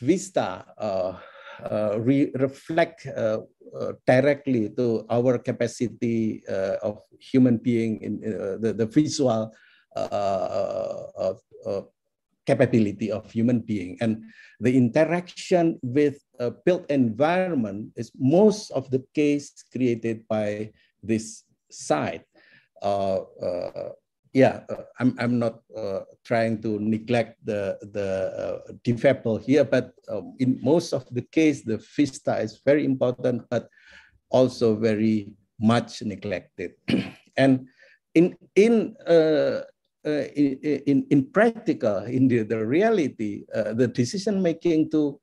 Vista uh, uh, re reflect uh, uh, directly to our capacity uh, of human being in the, the visual capability of human being. And the interaction with a built environment is most of the case created by this site yeah, uh, I'm, I'm not uh, trying to neglect the, the uh, DFAPL here, but um, in most of the case, the FISTA is very important, but also very much neglected. (clears throat) and in, in uh, uh in, in practical, in the, the reality, uh, the decision making to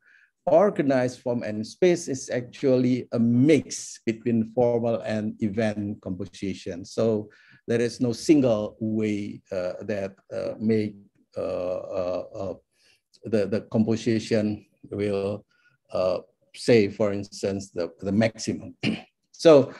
organize form and space is actually a mix between formal and event composition. So there is no single way uh, that uh, make uh, the, the composition will say, for instance, the, the maximum. (clears throat) so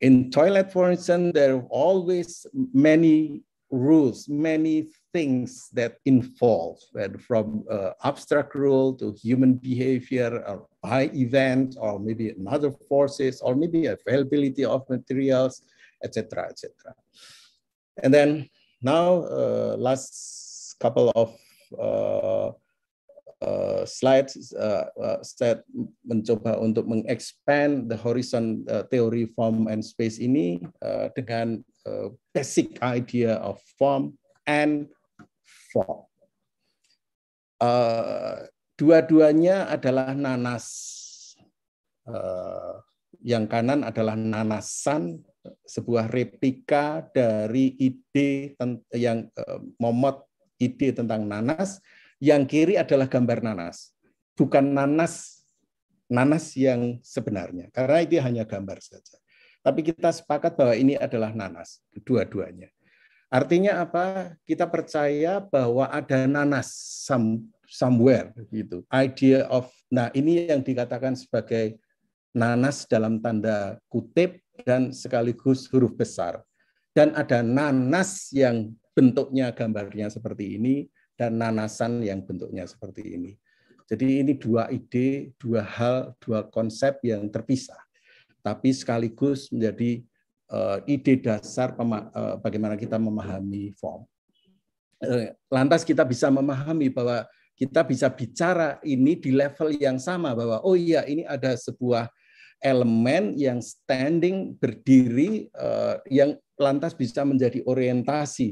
in toilet, for instance, there are always many rules, many things that involve and from uh, abstract rule to human behavior or by event or maybe another forces or maybe availability of materials etc., etc. And then now, uh, last couple of uh, uh, slides, uh, uh, saya mencoba untuk mengexpand the horizon uh, teori form and space ini dengan basic idea of form and form. Dua-duanya adalah nanas. yang kanan adalah nanasan, sebuah replika dari ide yang eh, momot ide tentang nanas. Yang kiri adalah gambar nanas, bukan nanas nanas yang sebenarnya, karena itu hanya gambar saja. Tapi kita sepakat bahwa ini adalah nanas, dua-duanya. Artinya apa? Kita percaya bahwa ada nanas some, somewhere gitu. Idea of nah ini yang dikatakan sebagai nanas dalam tanda kutip dan sekaligus huruf besar. Dan ada nanas yang bentuknya gambarnya seperti ini dan nanasan yang bentuknya seperti ini. Jadi ini dua ide, dua hal, dua konsep yang terpisah, tapi sekaligus menjadi eh, ide dasar eh, bagaimana kita memahami form. Eh, lantas kita bisa memahami bahwa kita bisa bicara ini di level yang sama bahwa oh iya ini ada sebuah elemen yang standing berdiri eh, yang lantas bisa menjadi orientasi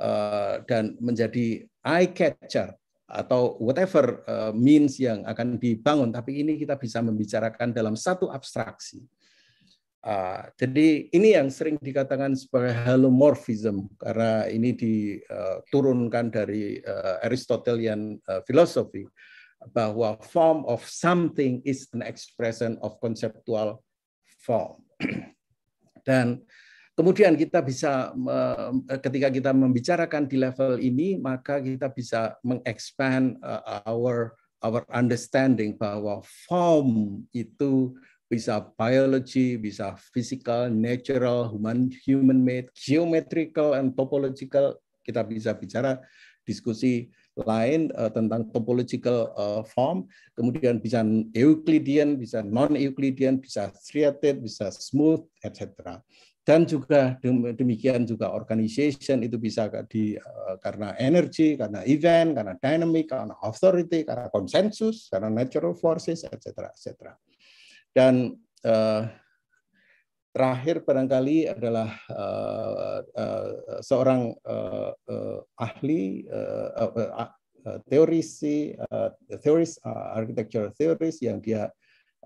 eh, dan menjadi eye catcher atau whatever eh, means yang akan dibangun tapi ini kita bisa membicarakan dalam satu abstraksi. Ah, jadi ini yang sering dikatakan sebagai holomorphism karena ini diturunkan dari Aristotelian uh, philosophy bahwa form of something is an expression of conceptual form. (clears throat) Dan kemudian kita bisa ketika kita membicarakan di level ini maka kita bisa mengexpand uh, our our understanding bahwa form itu bisa biology, bisa physical, natural, human, human made, geometrical and topological. Kita bisa bicara diskusi lain uh, tentang topological uh, form, kemudian bisa Euclidean, bisa non-Euclidean, bisa striated, bisa smooth, etc. Dan juga demikian juga organization itu bisa di uh, karena energi, karena event, karena dynamic, karena authority, karena konsensus, karena natural forces, etc. etc. Dan uh, terakhir barangkali adalah uh, uh, seorang uh, uh, ahli uh, uh, uh, teorisi uh, teoris uh, architecture teoris yang dia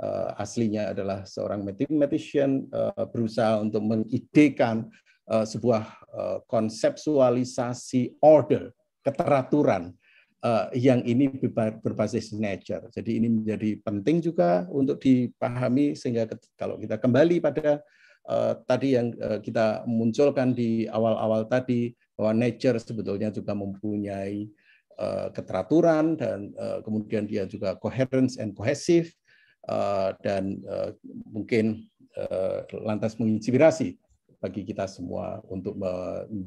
uh, aslinya adalah seorang mathematician uh, berusaha untuk mengidekan uh, sebuah uh, konseptualisasi order keteraturan Eh, yang ini berbasis nature. Jadi ini menjadi penting juga untuk dipahami sehingga kalau kita kembali pada eh, tadi yang eh, kita munculkan di awal-awal tadi bahwa nature sebetulnya juga mempunyai keteraturan dan kemudian dia juga coherence and cohesive dan mungkin lantas menginspirasi bagi kita semua untuk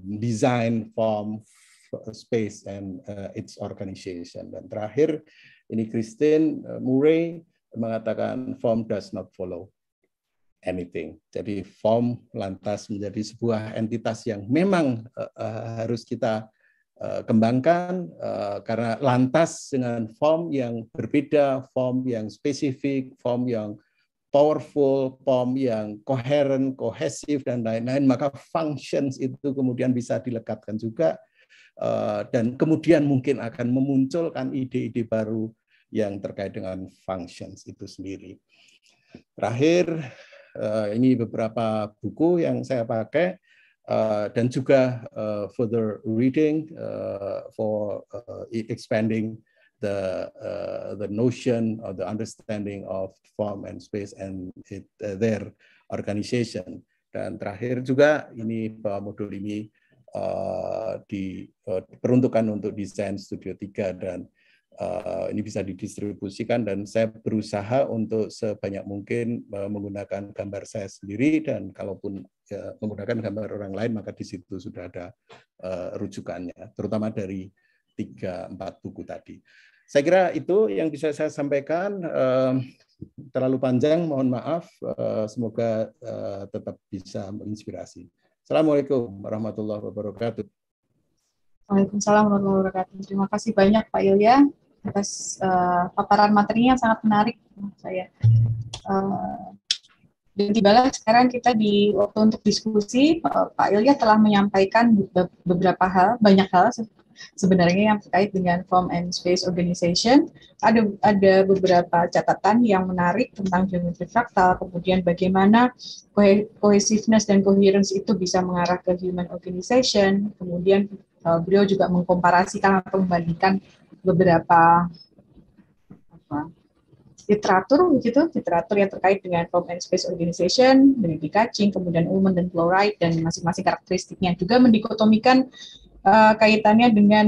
mendesain form Uh, space and uh, its organization. Dan terakhir, ini Christine uh, Murray mengatakan form does not follow anything. Jadi form lantas menjadi sebuah entitas yang memang uh, uh, harus kita uh, kembangkan uh, karena lantas dengan form yang berbeda, form yang spesifik, form yang powerful, form yang koheren, kohesif dan lain-lain, maka functions itu kemudian bisa dilekatkan juga Eh, dan kemudian mungkin akan memunculkan ide-ide baru yang terkait dengan functions itu sendiri. Terakhir, eh, ini beberapa buku yang saya pakai eh, dan juga further reading for expanding the the notion or the understanding of form and space and their organization. Dan terakhir juga ini bahwa modul ini uh, diperuntukkan untuk desain Studio 3 dan uh, ini bisa didistribusikan dan saya berusaha untuk sebanyak mungkin menggunakan gambar saya sendiri dan kalaupun uh, menggunakan gambar orang lain maka di situ sudah ada uh, rujukannya terutama dari tiga empat buku tadi. Saya kira itu yang bisa saya sampaikan. Uh, terlalu panjang, mohon maaf. Uh, semoga uh, tetap bisa menginspirasi. Assalamualaikum warahmatullahi wabarakatuh.
Waalaikumsalam warahmatullahi wabarakatuh. Terima kasih banyak Pak Ilya atas uh, paparan materinya yang sangat menarik menurut saya. Uh, dan tiba-tiba sekarang kita di waktu untuk diskusi, eh, Pak Ilya telah menyampaikan beberapa hal, banyak hal sebenarnya yang terkait dengan form and space organization. Ada ada beberapa catatan yang menarik tentang geometri fraktal, kemudian bagaimana cohesiveness dan coherence itu bisa mengarah ke human organization. Kemudian eh, beliau juga mengkomparasikan atau membandingkan beberapa literatur begitu, literatur yang terkait dengan form and space organization dari B. kemudian umum dan Fluoride dan masing-masing karakteristiknya juga mendikotomikan uh, kaitannya dengan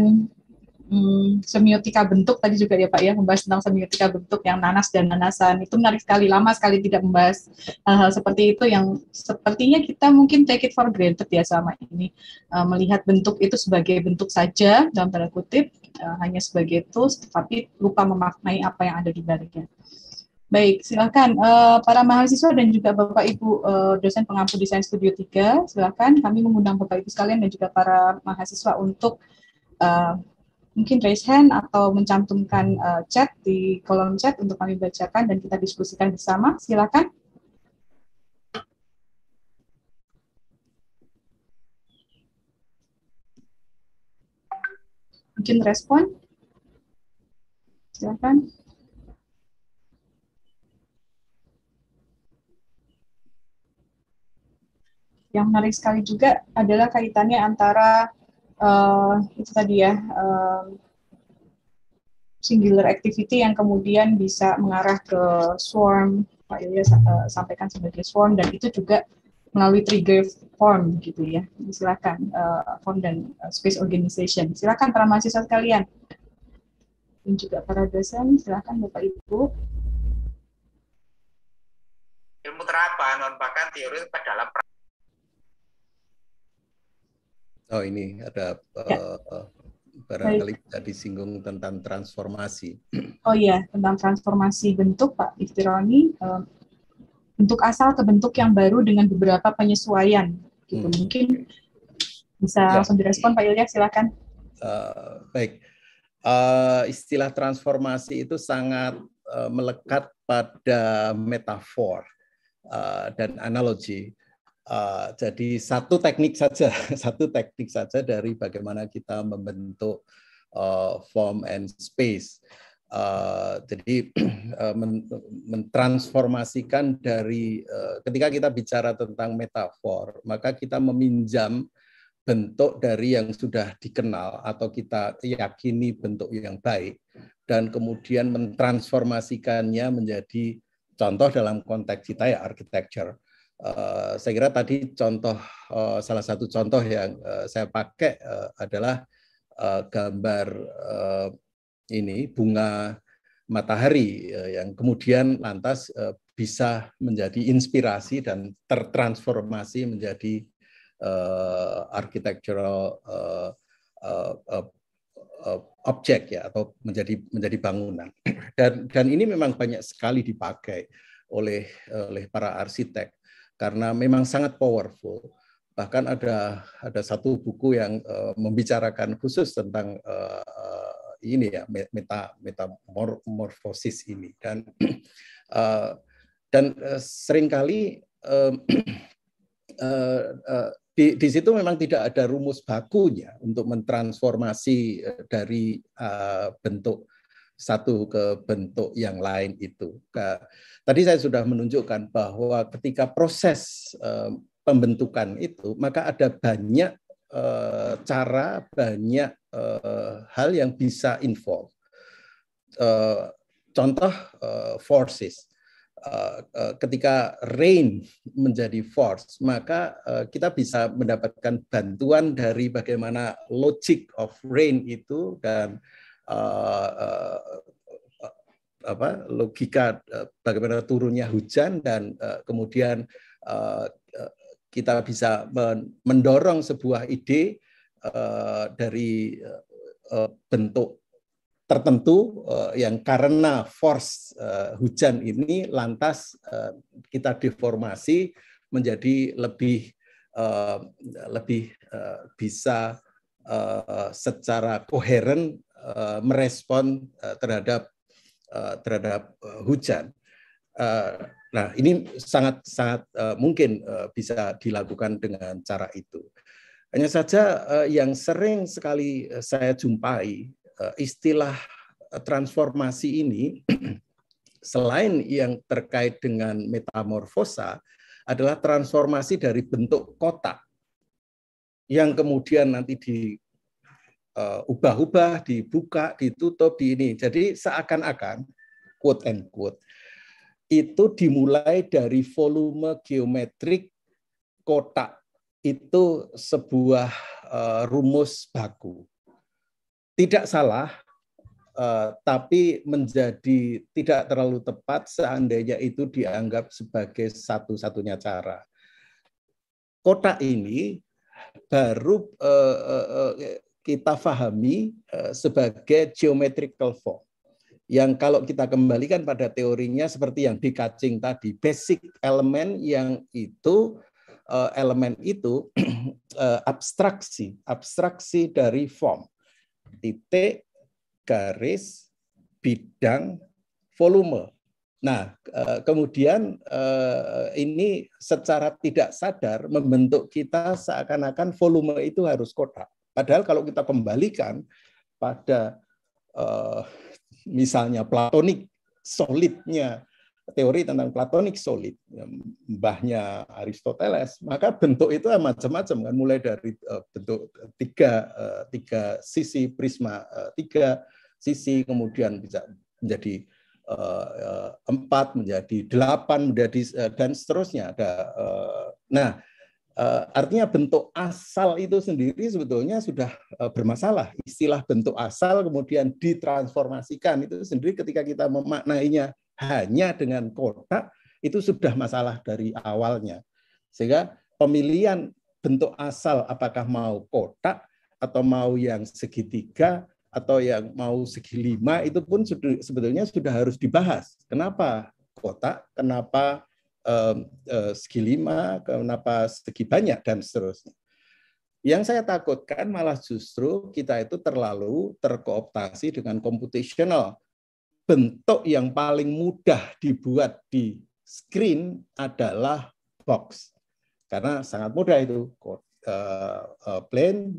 hmm, semiotika bentuk tadi juga ya Pak ya membahas tentang semiotika bentuk yang nanas dan nanasan itu menarik sekali lama sekali tidak membahas hal-hal seperti itu yang sepertinya kita mungkin take it for granted ya selama ini uh, melihat bentuk itu sebagai bentuk saja dalam tanda kutip uh, hanya sebagai itu tapi lupa memaknai apa yang ada di baliknya. Baik, silakan uh, para mahasiswa dan juga Bapak Ibu uh, dosen pengampu desain studio 3, silakan kami mengundang Bapak Ibu sekalian dan juga para mahasiswa untuk uh, mungkin raise hand atau mencantumkan uh, chat di kolom chat untuk kami bacakan dan kita diskusikan bersama. Silakan. Mungkin respon. Silakan. Yang menarik sekali juga adalah kaitannya antara uh, itu tadi ya uh, singular activity yang kemudian bisa mengarah ke swarm Pak Ilya uh, eh, sampaikan sebagai swarm dan itu juga melalui trigger form gitu ya silakan uh, form dan uh, space organization silakan para mahasiswa sekalian dan juga para dosen silakan bapak ibu
ilmu terapan non bahkan teori pada dalam
Oh ini ada ya. uh, barangkali bisa disinggung tentang transformasi. (clears throat)
Oh iya, tentang transformasi bentuk Pak Iftironi, uh, bentuk asal ke bentuk yang baru dengan beberapa penyesuaian. Gitu. Hmm. Mungkin bisa ya. langsung direspon Pak Ilya, silakan.
Uh, baik, uh, istilah transformasi itu sangat uh, melekat pada metafor uh, dan analogi. Eh, jadi satu teknik saja, (laughs) satu teknik saja dari bagaimana kita membentuk uh, form and space. Uh, jadi (clears throat) mentransformasikan dari uh, ketika kita bicara tentang metafor, maka kita meminjam bentuk dari yang sudah dikenal atau kita yakini bentuk yang baik dan kemudian mentransformasikannya menjadi contoh dalam konteks kita ya architecture Eh, saya kira tadi contoh eh, salah satu contoh yang eh, saya pakai adalah gambar ini bunga matahari yang kemudian lantas bisa menjadi inspirasi dan tertransformasi menjadi architectural objek ya atau menjadi menjadi bangunan (clears throat) dan dan ini memang banyak sekali dipakai oleh oleh para arsitek karena memang sangat powerful. Bahkan ada ada satu buku yang uh, membicarakan khusus tentang uh, ini ya meta metamorfosis ini dan uh, (clears throat) dan uh, seringkali uh, uh, (clears throat) di, di situ memang tidak ada rumus bakunya untuk mentransformasi dari uh, bentuk satu ke bentuk yang lain itu. Tadi saya sudah menunjukkan bahwa ketika proses eh, pembentukan itu, maka ada banyak eh, cara, banyak eh, hal yang bisa involve. Contoh forces. Ketika rain menjadi force, maka kita bisa mendapatkan bantuan dari bagaimana logic of rain itu dan uh, apa logika uh, bagaimana turunnya hujan dan uh, kemudian uh, kita bisa mendorong sebuah ide uh, dari uh, bentuk tertentu uh, yang karena force uh, hujan ini lantas uh, kita deformasi menjadi lebih uh, lebih uh, bisa uh, secara koheren Eh, merespon eh, terhadap eh, terhadap hujan. nah, ini sangat sangat mungkin bisa dilakukan dengan cara itu. Hanya saja yang sering sekali saya jumpai istilah transformasi ini (clears throat) selain yang terkait dengan metamorfosa adalah transformasi dari bentuk kota yang kemudian nanti di Eh, ubah-ubah, dibuka, ditutup, di ini. Jadi seakan-akan quote and quote itu dimulai dari volume geometrik kotak itu sebuah uh, rumus baku. Tidak salah, uh, tapi menjadi tidak terlalu tepat seandainya itu dianggap sebagai satu-satunya cara. Kotak ini baru uh, uh, uh, kita fahami eh, sebagai geometrical form. Yang kalau kita kembalikan pada teorinya seperti yang di Kacing tadi, basic elemen yang itu eh, elemen itu (clears throat) eh, abstraksi, abstraksi dari form. Titik, garis, bidang, volume. Nah, kemudian ini secara tidak sadar membentuk kita seakan-akan volume itu harus kotak Padahal kalau kita kembalikan pada uh, misalnya platonik solidnya teori tentang platonik solid mbahnya Aristoteles maka bentuk itu macam-macam kan mulai dari eh, bentuk tiga eh, tiga sisi prisma tiga sisi kemudian bisa menjadi empat menjadi delapan menjadi dan seterusnya ada nah Eh, artinya bentuk asal itu sendiri sebetulnya sudah eh, bermasalah. Istilah bentuk asal kemudian ditransformasikan itu sendiri ketika kita memaknainya hanya dengan kotak itu sudah masalah dari awalnya. Sehingga pemilihan bentuk asal apakah mau kotak atau mau yang segitiga atau yang mau segi lima itu pun sebetulnya sudah harus dibahas. Kenapa kotak? Kenapa Eh, segi lima, kenapa segi banyak, dan seterusnya. Yang saya takutkan malah justru kita itu terlalu terkooptasi dengan computational. Bentuk yang paling mudah dibuat di screen adalah box. Karena sangat mudah itu. Eh, eh, plane,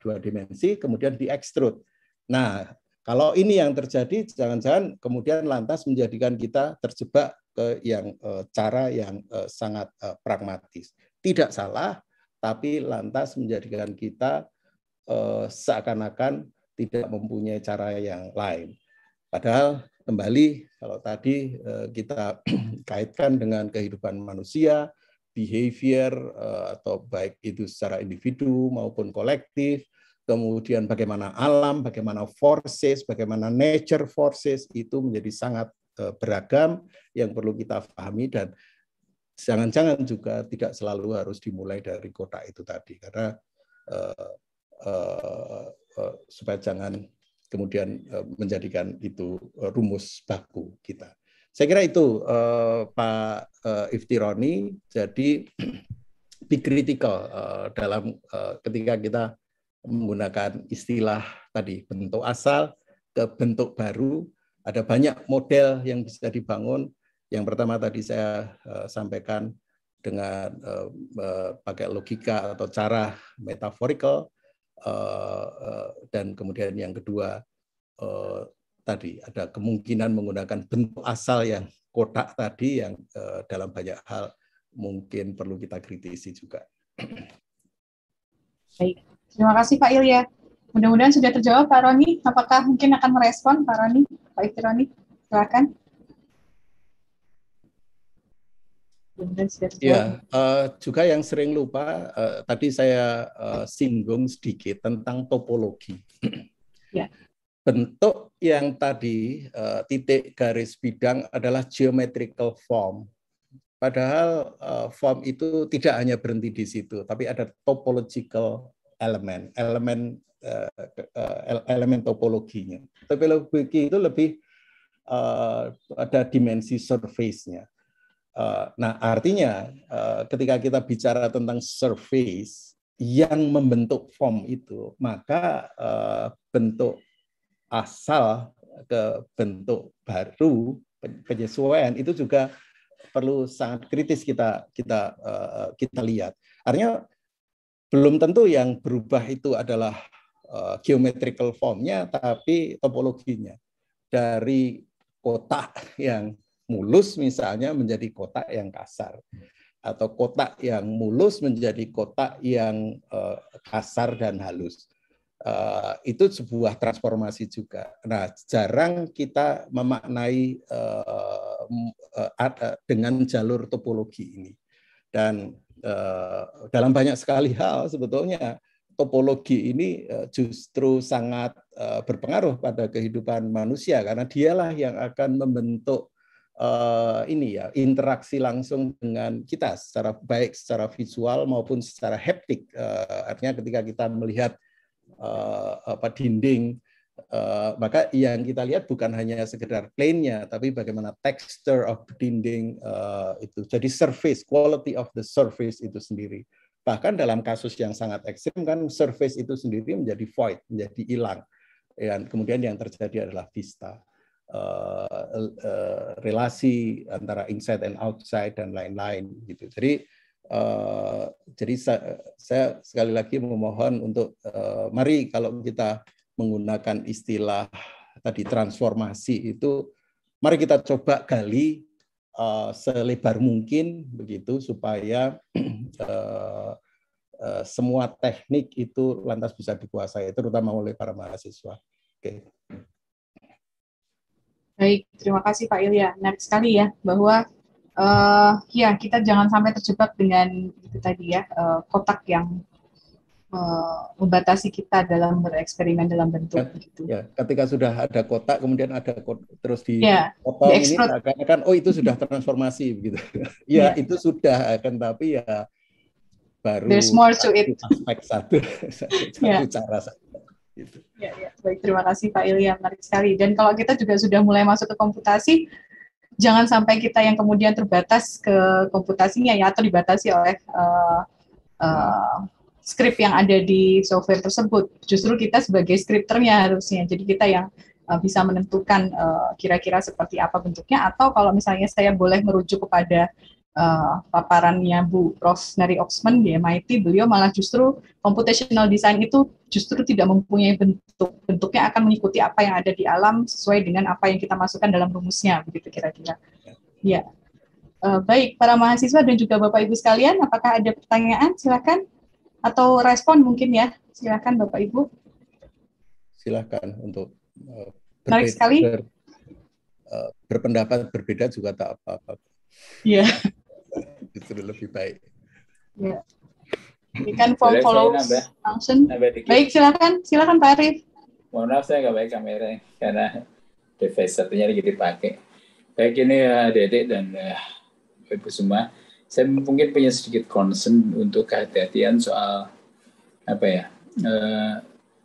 dua dimensi, kemudian di extrude. Nah, kalau ini yang terjadi, jangan-jangan kemudian lantas menjadikan kita terjebak ke yang eh, cara yang eh, sangat eh, pragmatis. Tidak salah, tapi lantas menjadikan kita seakan-akan tidak mempunyai cara yang lain. Padahal kembali kalau tadi kita (clears throat) kaitkan dengan kehidupan manusia, behavior atau baik itu secara individu maupun kolektif, kemudian bagaimana alam, bagaimana forces, bagaimana nature forces itu menjadi sangat Eh, beragam yang perlu kita pahami dan jangan-jangan juga tidak selalu harus dimulai dari kota itu tadi karena uh, uh, uh, supaya jangan kemudian menjadikan itu rumus baku kita. Saya kira itu Pak Iftironi. Jadi (clears throat) be critical dalam ketika kita menggunakan istilah tadi bentuk asal ke bentuk baru ada banyak model yang bisa dibangun. Yang pertama tadi saya uh, sampaikan dengan uh, uh, pakai logika atau cara metaforikal, uh, uh, dan kemudian yang kedua uh, tadi ada kemungkinan menggunakan bentuk asal yang kotak tadi yang uh, dalam banyak hal mungkin perlu kita kritisi juga.
Baik, terima kasih Pak Ilya. Mudah-mudahan sudah terjawab Pak Roni. Apakah mungkin akan merespon Pak Roni? Pak Iktironi, silakan. Ya,
uh, juga yang sering lupa uh, tadi saya uh, singgung sedikit tentang topologi. Ya. Bentuk yang tadi uh, titik garis bidang adalah geometrical form. Padahal uh, form itu tidak hanya berhenti di situ, tapi ada topological element, elemen Eh, eh, elemen topologinya. Topologi itu lebih eh, ada dimensi surface-nya. Nah, artinya ketika kita bicara tentang surface yang membentuk form itu, maka bentuk asal ke bentuk baru penyesuaian itu juga perlu sangat kritis kita kita kita lihat. Artinya belum tentu yang berubah itu adalah Eh, geometrical formnya, tapi topologinya dari kotak yang mulus misalnya menjadi kotak yang kasar atau kotak yang mulus menjadi kotak yang eh, kasar dan halus. Eh, itu sebuah transformasi juga. Nah, jarang kita memaknai dengan jalur topologi ini. Dan dalam banyak sekali hal sebetulnya topologi ini eh, justru sangat eh, berpengaruh pada kehidupan manusia karena dialah yang akan membentuk eh, ini ya interaksi langsung dengan kita secara baik secara visual maupun secara heptik artinya ketika kita melihat apa dinding maka yang kita lihat bukan hanya sekedar plane-nya, tapi bagaimana texture of dinding itu. Jadi surface, quality of the surface itu sendiri. Bahkan dalam kasus yang sangat ekstrim kan surface itu sendiri menjadi void, menjadi hilang. Dan kemudian yang terjadi adalah vista. Eh, eh, relasi antara inside and outside dan lain-lain gitu. Jadi eh, jadi saya sekali lagi memohon untuk mari kalau kita menggunakan istilah tadi transformasi itu mari kita coba gali Eh, selebar mungkin begitu supaya (clears throat) eh, eh, semua teknik itu lantas bisa dikuasai terutama oleh para mahasiswa. Oke. Okay.
Baik, terima kasih Pak Ilya. Menarik sekali ya bahwa uh, ya kita jangan sampai terjebak dengan itu tadi ya uh, kotak yang Eh, membatasi kita dalam bereksperimen dalam bentuk ya,
gitu. Ya, ketika sudah ada kotak kemudian ada kotak, terus di ya, ini akan oh itu sudah transformasi begitu. (laughs) ya, ya, itu sudah akan tapi ya baru There's more to it. aspek satu, satu, ya. cara satu.
Gitu. Ya, ya. Baik, terima kasih Pak Ilya, menarik sekali. Dan kalau kita juga sudah mulai masuk ke komputasi, jangan sampai kita yang kemudian terbatas ke komputasinya ya atau dibatasi oleh uh, uh, script yang ada di software tersebut. Justru kita sebagai scripternya harusnya. Jadi kita yang uh, bisa menentukan eh, kira-kira uh, seperti apa bentuknya. Atau kalau misalnya saya boleh merujuk kepada uh, paparannya Bu Prof. Nari Oxman di MIT, beliau malah justru computational design itu justru tidak mempunyai bentuk. Bentuknya akan mengikuti apa yang ada di alam sesuai dengan apa yang kita masukkan dalam rumusnya, begitu kira-kira. Ya. Uh, baik, para mahasiswa dan juga Bapak Ibu sekalian, apakah ada pertanyaan? Silakan atau respon mungkin ya. Silakan Bapak Ibu.
Silakan untuk uh, sekali. Ber, uh, berpendapat berbeda juga tak apa-apa. Iya. -apa. Justru lebih baik.
Iya. kan form follow function. Nambah baik, silakan. Silakan Pak Arif.
Mohon maaf saya nggak baik kamera ya, karena device satunya lagi dipakai. Baik ini ya uh, Dedek dan uh, Ibu semua saya mungkin punya sedikit concern untuk kehati-hatian soal apa ya eh,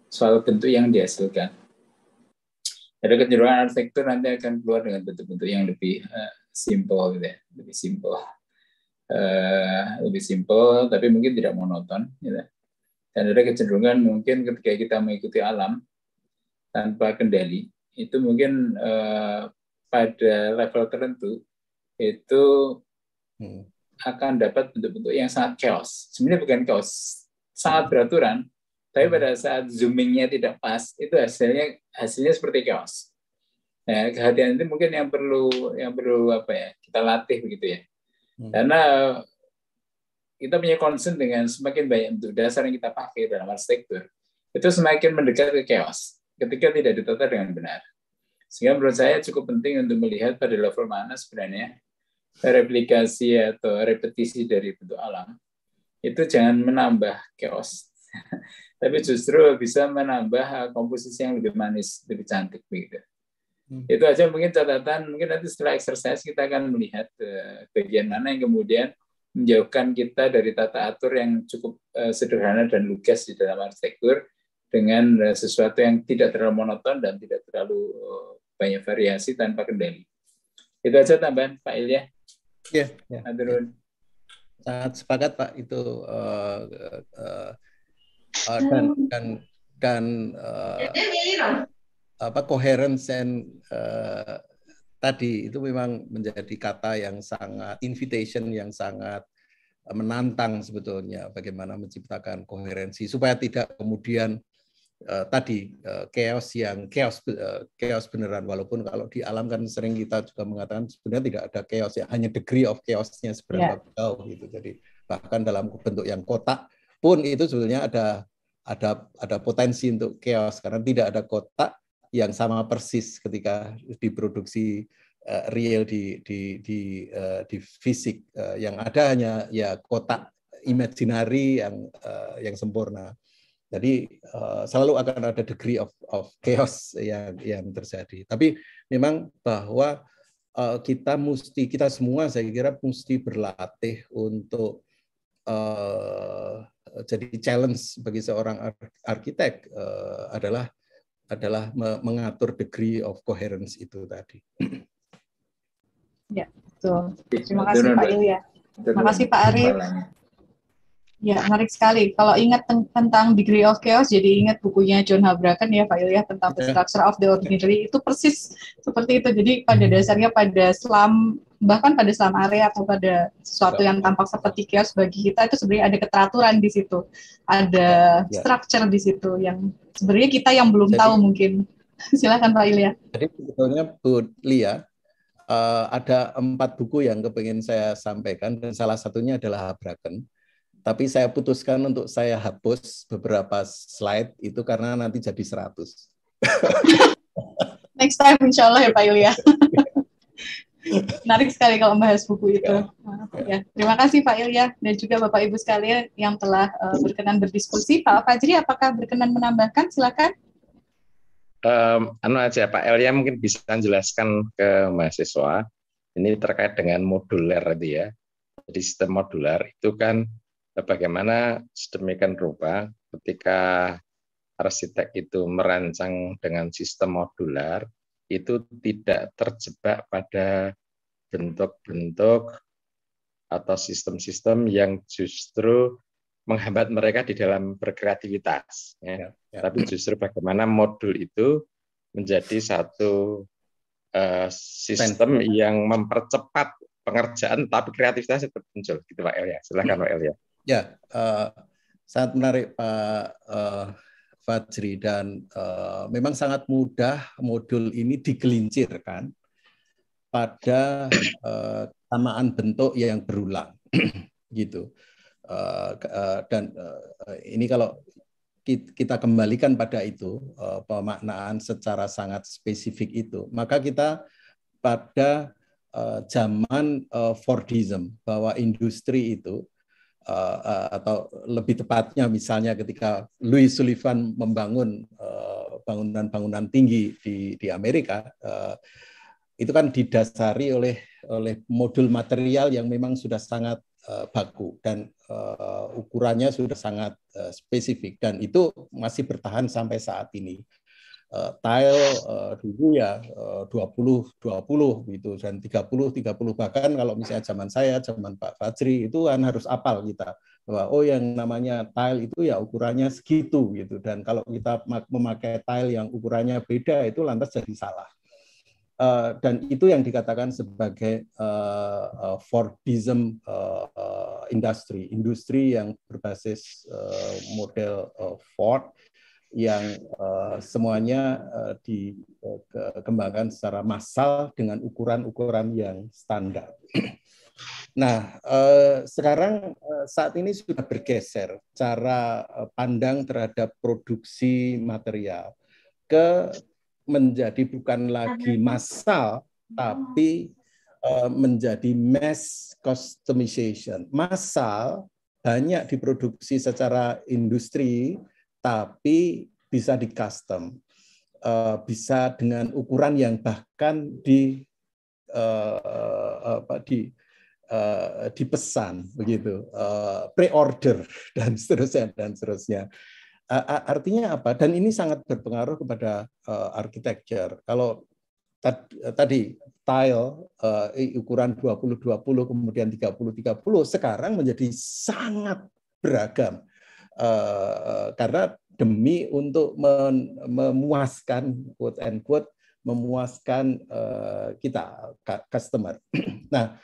soal bentuk yang dihasilkan. Ada kecenderungan arsitektur nanti akan keluar dengan bentuk-bentuk yang lebih eh, simple gitu ya, lebih simple, eh, lebih simple, tapi mungkin tidak monoton. Gitu. Dan ada kecenderungan mungkin ketika kita mengikuti alam tanpa kendali, itu mungkin pada level tertentu itu hmm akan dapat bentuk-bentuk yang sangat chaos. Sebenarnya bukan chaos, sangat beraturan, tapi hmm. pada saat zoomingnya tidak pas, itu hasilnya hasilnya seperti chaos. Nah, kehatian itu mungkin yang perlu yang perlu apa ya kita latih begitu ya. Hmm. Karena kita punya concern dengan semakin banyak bentuk dasar yang kita pakai dalam arsitektur, itu semakin mendekat ke chaos ketika tidak ditata dengan benar. Sehingga menurut saya cukup penting untuk melihat pada level mana sebenarnya replikasi atau repetisi dari bentuk alam itu jangan menambah chaos (laughs) tapi justru bisa menambah ah, komposisi yang lebih manis lebih cantik begitu hmm. itu aja mungkin catatan mungkin nanti setelah exercise kita akan melihat eh, bagian mana yang kemudian menjauhkan kita dari tata atur yang cukup eh, sederhana dan lugas di dalam arsitektur dengan eh, sesuatu yang tidak terlalu monoton dan tidak terlalu banyak variasi tanpa kendali. Itu aja tambahan Pak Ilya. Iya. Yeah, yeah.
Sangat sepakat Pak itu uh, uh, uh, dan dan dan uh, apa coherence and uh, tadi itu memang menjadi kata yang sangat invitation yang sangat menantang sebetulnya bagaimana menciptakan koherensi supaya tidak kemudian Eh, tadi uh, chaos yang chaos uh, chaos beneran walaupun kalau di alam kan sering kita juga mengatakan sebenarnya tidak ada chaos ya hanya degree of chaosnya seberapa yeah. jauh gitu jadi bahkan dalam bentuk yang kotak pun itu sebetulnya ada ada ada potensi untuk chaos karena tidak ada kotak yang sama persis ketika diproduksi uh, real di di di uh, di fisik uh, yang ada hanya ya kotak imajinari yang uh, yang sempurna jadi eh, selalu akan ada degree of, of chaos yang yang terjadi. Tapi memang bahwa eh, kita mesti kita semua saya kira mesti berlatih untuk uh, jadi challenge bagi seorang arsitek uh, adalah adalah mengatur degree of coherence itu tadi.
Ya, betul. Iya. Terima kasih Pak iya, iya. Ilya. Terima kasih Pak Arif. Ya, menarik sekali. Kalau ingat ten tentang Degree of Chaos, jadi ingat bukunya John Habraken ya, Pak Ilya, tentang The ya. Structure of the Ordinary, ya. itu persis seperti itu. Jadi pada hmm. dasarnya pada selam bahkan pada selam area atau pada sesuatu ya. yang tampak seperti chaos bagi kita, itu sebenarnya ada keteraturan di situ. Ada structure di situ yang sebenarnya kita yang belum jadi, tahu mungkin. (laughs) Silahkan Pak Ilya.
Jadi sebetulnya Bu Lia, eh, ada empat buku yang kepingin saya sampaikan, dan salah satunya adalah Habraken tapi saya putuskan untuk saya hapus beberapa slide itu karena nanti jadi 100.
Next time insya Allah ya Pak Ilya. Menarik sekali kalau membahas buku itu. Ya. ya. Terima kasih Pak Ilya dan juga Bapak Ibu sekalian yang telah uh, berkenan berdiskusi. Pak Fajri, apakah berkenan menambahkan? Silakan.
Um, anu aja Pak Ilya mungkin bisa menjelaskan ke mahasiswa. Ini terkait dengan moduler tadi ya. Jadi sistem modular itu kan Nah, bagaimana sedemikian rupa ketika arsitek itu merancang dengan sistem modular itu tidak terjebak pada bentuk-bentuk atau sistem-sistem yang justru menghambat mereka di dalam berkreativitas, ya. Ya. ya. tapi justru bagaimana modul itu menjadi satu uh, sistem yang mempercepat pengerjaan, tapi kreativitas tetap muncul, gitu Pak Elia. Ya. Silakan Pak Elia. Ya.
Ya, uh, sangat menarik Pak uh, Fajri dan uh, memang sangat mudah modul ini digelincirkan pada uh, bentuk yang berulang (clears throat) gitu uh, uh, dan uh, ini kalau kita kembalikan pada itu uh, pemaknaan secara sangat spesifik itu maka kita pada uh, zaman uh, Fordism bahwa industri itu Eh, eh, atau lebih tepatnya misalnya ketika Louis Sullivan membangun eh, bangunan-bangunan tinggi di di Amerika itu kan didasari oleh oleh modul material yang memang sudah sangat uh, baku dan ukurannya sudah sangat spesifik dan itu masih bertahan sampai saat ini uh, tile uh, dulu ya uh, 20 20 gitu dan 30 30 bahkan kalau misalnya zaman saya zaman Pak Fajri itu kan harus apal kita bahwa oh yang namanya tile itu ya ukurannya segitu gitu dan kalau kita memakai tile yang ukurannya beda itu lantas jadi salah. Uh, dan itu yang dikatakan sebagai uh, uh, Fordism uh, uh, industri, industri yang berbasis uh, model uh, Ford yang eh, semuanya eh, dikembangkan eh, secara massal dengan ukuran-ukuran yang standar. Nah, sekarang saat ini sudah bergeser cara pandang terhadap produksi material ke menjadi bukan lagi massal oh. tapi menjadi mass customization. Massal banyak diproduksi secara industri tapi bisa di custom, eh, bisa dengan ukuran yang bahkan di eh, apa di eh, dipesan begitu, pre-order (laughs) dan seterusnya dan seterusnya. artinya apa? Dan ini sangat berpengaruh kepada arsitektur. Kalau tadi tile ukuran 20 20 kemudian 30 30 sekarang menjadi sangat beragam Eh, eh, karena demi untuk memuaskan quote and quote memuaskan eh, kita customer. (clears throat) Nah,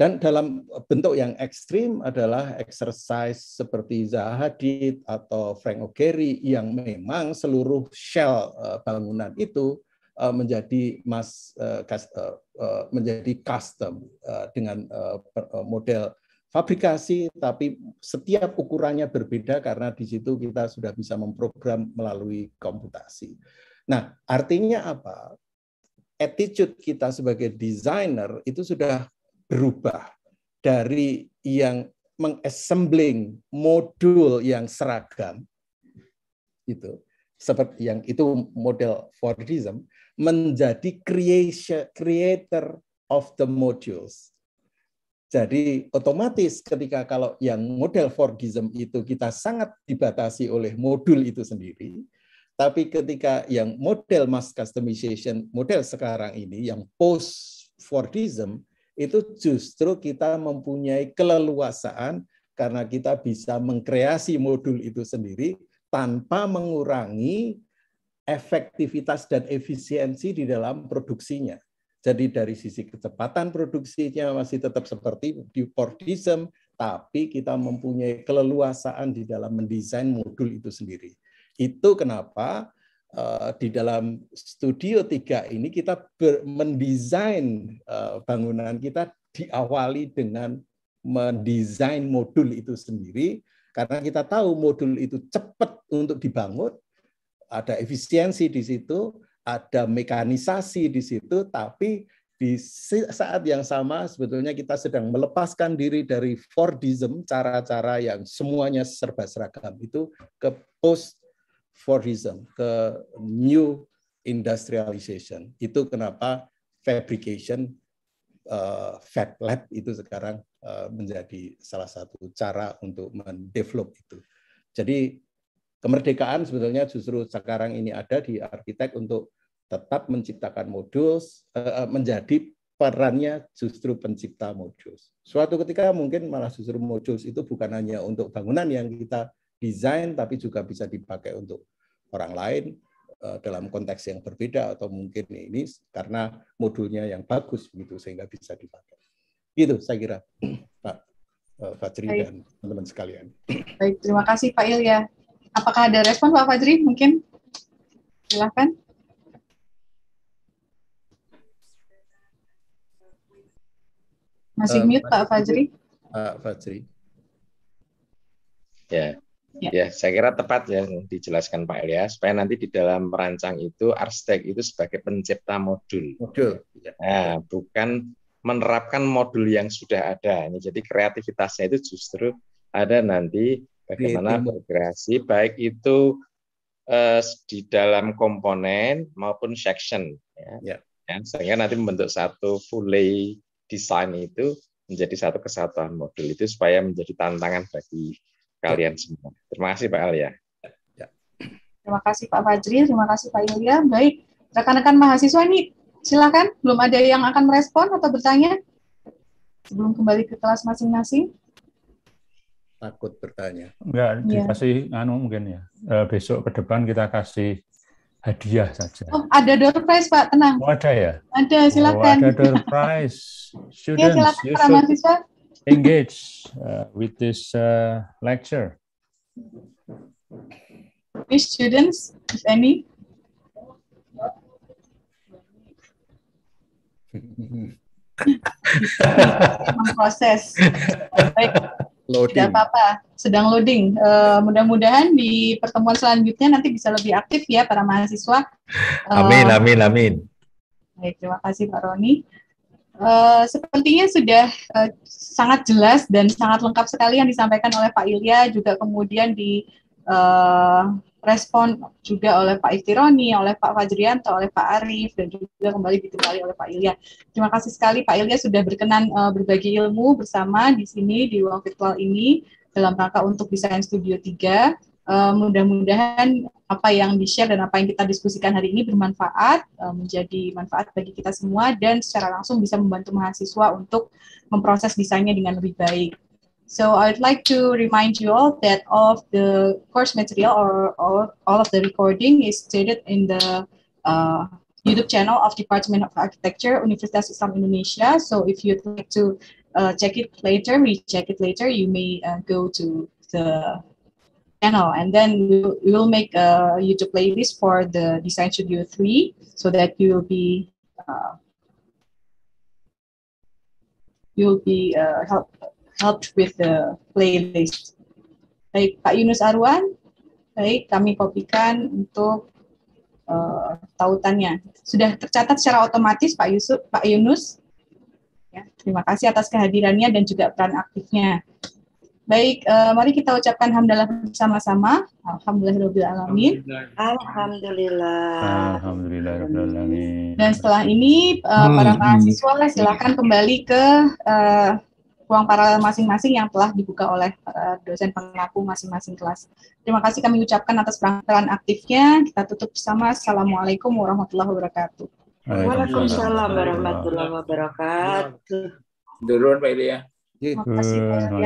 dan dalam bentuk yang ekstrim adalah exercise seperti Hadid atau Frank O'Gary yang memang seluruh shell bangunan itu menjadi mas menjadi custom dengan model fabrikasi, tapi setiap ukurannya berbeda karena di situ kita sudah bisa memprogram melalui komputasi. Nah, artinya apa? Attitude kita sebagai desainer itu sudah berubah dari yang mengassembling modul yang seragam itu seperti yang itu model Fordism menjadi creation creator of the modules jadi otomatis ketika kalau yang model Fordism itu kita sangat dibatasi oleh modul itu sendiri, tapi ketika yang model mass customization, model sekarang ini yang post Fordism itu justru kita mempunyai keleluasaan karena kita bisa mengkreasi modul itu sendiri tanpa mengurangi efektivitas dan efisiensi di dalam produksinya. Jadi dari sisi kecepatan produksinya masih tetap seperti di Fordism, tapi kita mempunyai keleluasaan di dalam mendesain modul itu sendiri. Itu kenapa uh, di dalam studio 3 ini kita mendesain uh, bangunan kita diawali dengan mendesain modul itu sendiri karena kita tahu modul itu cepat untuk dibangun, ada efisiensi di situ, ada mekanisasi di situ, tapi di saat yang sama sebetulnya kita sedang melepaskan diri dari Fordism, cara-cara yang semuanya serba seragam itu ke post Fordism, ke new industrialization. Itu kenapa fabrication uh, eh, fab lab itu sekarang uh, menjadi salah satu cara untuk mendevelop itu. Jadi kemerdekaan sebetulnya justru sekarang ini ada di arsitek untuk tetap menciptakan modus eh, eh, menjadi perannya justru pencipta modus. Suatu ketika mungkin malah justru modus itu bukan hanya untuk bangunan yang kita desain tapi juga bisa dipakai untuk orang lain eh, dalam konteks yang berbeda atau mungkin ini karena modulnya yang bagus begitu sehingga bisa dipakai. Gitu saya kira (clears throat) Pak Fajri dan teman-teman sekalian. (clears throat)
Baik, terima kasih Pak Ilya. Apakah ada respon Pak Fajri mungkin? silakan. Masih eh, mute Pak Fajri?
Pak eh,
Fajri. Ya. ya. Ya, saya kira tepat ya dijelaskan Pak Elias supaya nanti di dalam merancang itu arsitek itu sebagai pencipta modul. Modul. Nah, bukan menerapkan modul yang sudah ada. Jadi kreativitasnya itu justru ada nanti bagaimana gitu. berkreasi baik itu uh, di dalam komponen maupun section ya. Yeah. ya sehingga nanti membentuk satu fully design itu menjadi satu kesatuan modul itu supaya menjadi tantangan bagi ya. kalian semua. Terima kasih Pak Alia. Ya.
Terima kasih Pak Fajri, terima kasih Pak Ilya. Baik, rekan-rekan mahasiswa ini silakan, belum ada yang akan merespon atau bertanya sebelum kembali ke kelas masing-masing
takut bertanya.
Enggak, iya. dikasih ya. anu mungkin ya. Uh, besok ke depan kita kasih hadiah saja.
Oh, ada door prize, Pak, tenang. Oh, ada ya? Ada, oh, silakan. Oh, ada door
prize. (laughs)
Students, ya, silakan, you para
mahasiswa.
engage
uh, with this uh, lecture.
Which students, if any?
(laughs)
proses. Baik. Loading. Tidak apa-apa, sedang loading. Uh, mudah-mudahan di pertemuan selanjutnya nanti bisa lebih aktif ya para mahasiswa. Uh, amin, amin, amin. Baik, terima kasih Pak Roni. Uh, sepertinya sudah uh, sangat jelas dan sangat lengkap sekali yang disampaikan oleh Pak Ilya juga kemudian di uh, respon juga oleh Pak Iftironi, oleh Pak Fajrianto, oleh Pak Arief, dan juga kembali ditemani oleh Pak Ilya. Terima kasih sekali Pak Ilya sudah berkenan uh, berbagi ilmu bersama di sini di ruang virtual ini dalam rangka untuk Desain Studio 3. Uh, eh, Mudah-mudahan apa yang di-share dan apa yang kita diskusikan hari ini bermanfaat, uh, menjadi manfaat bagi kita semua, dan secara langsung bisa membantu mahasiswa untuk memproses desainnya dengan lebih baik. So I'd like to remind you all that all of the course material or all, all of the recording is stated in the uh, YouTube channel of Department of Architecture, Universitas Islam Indonesia. So if you'd like to uh, check it later, recheck it later, you may uh, go to the channel and then we'll, we'll make a uh, YouTube playlist for the Design Studio 3 so that you'll be uh, you'll be uh, help, helped with the playlist. Baik, Pak Yunus Arwan, baik kami kopikan untuk uh, tautannya. Sudah tercatat secara otomatis Pak Yusuf, Pak Yunus. Ya, terima kasih atas kehadirannya dan juga peran aktifnya. Baik, uh, mari kita ucapkan hamdalah bersama-sama. Alhamdulillahirobbilalamin. Alhamdulillah. Alhamdulillahirobbilalamin. Dan setelah ini uh, para mahasiswa silakan kembali ke uh, ruang paralel masing-masing yang telah dibuka oleh eh, dosen pengaku masing-masing kelas. Terima kasih kami ucapkan atas peran aktifnya. Kita tutup bersama. Assalamualaikum warahmatullahi wabarakatuh.
Waalaikumsalam warahmatullahi
wabarakatuh.
Durun Pak Ilya.
Terima kasih Pak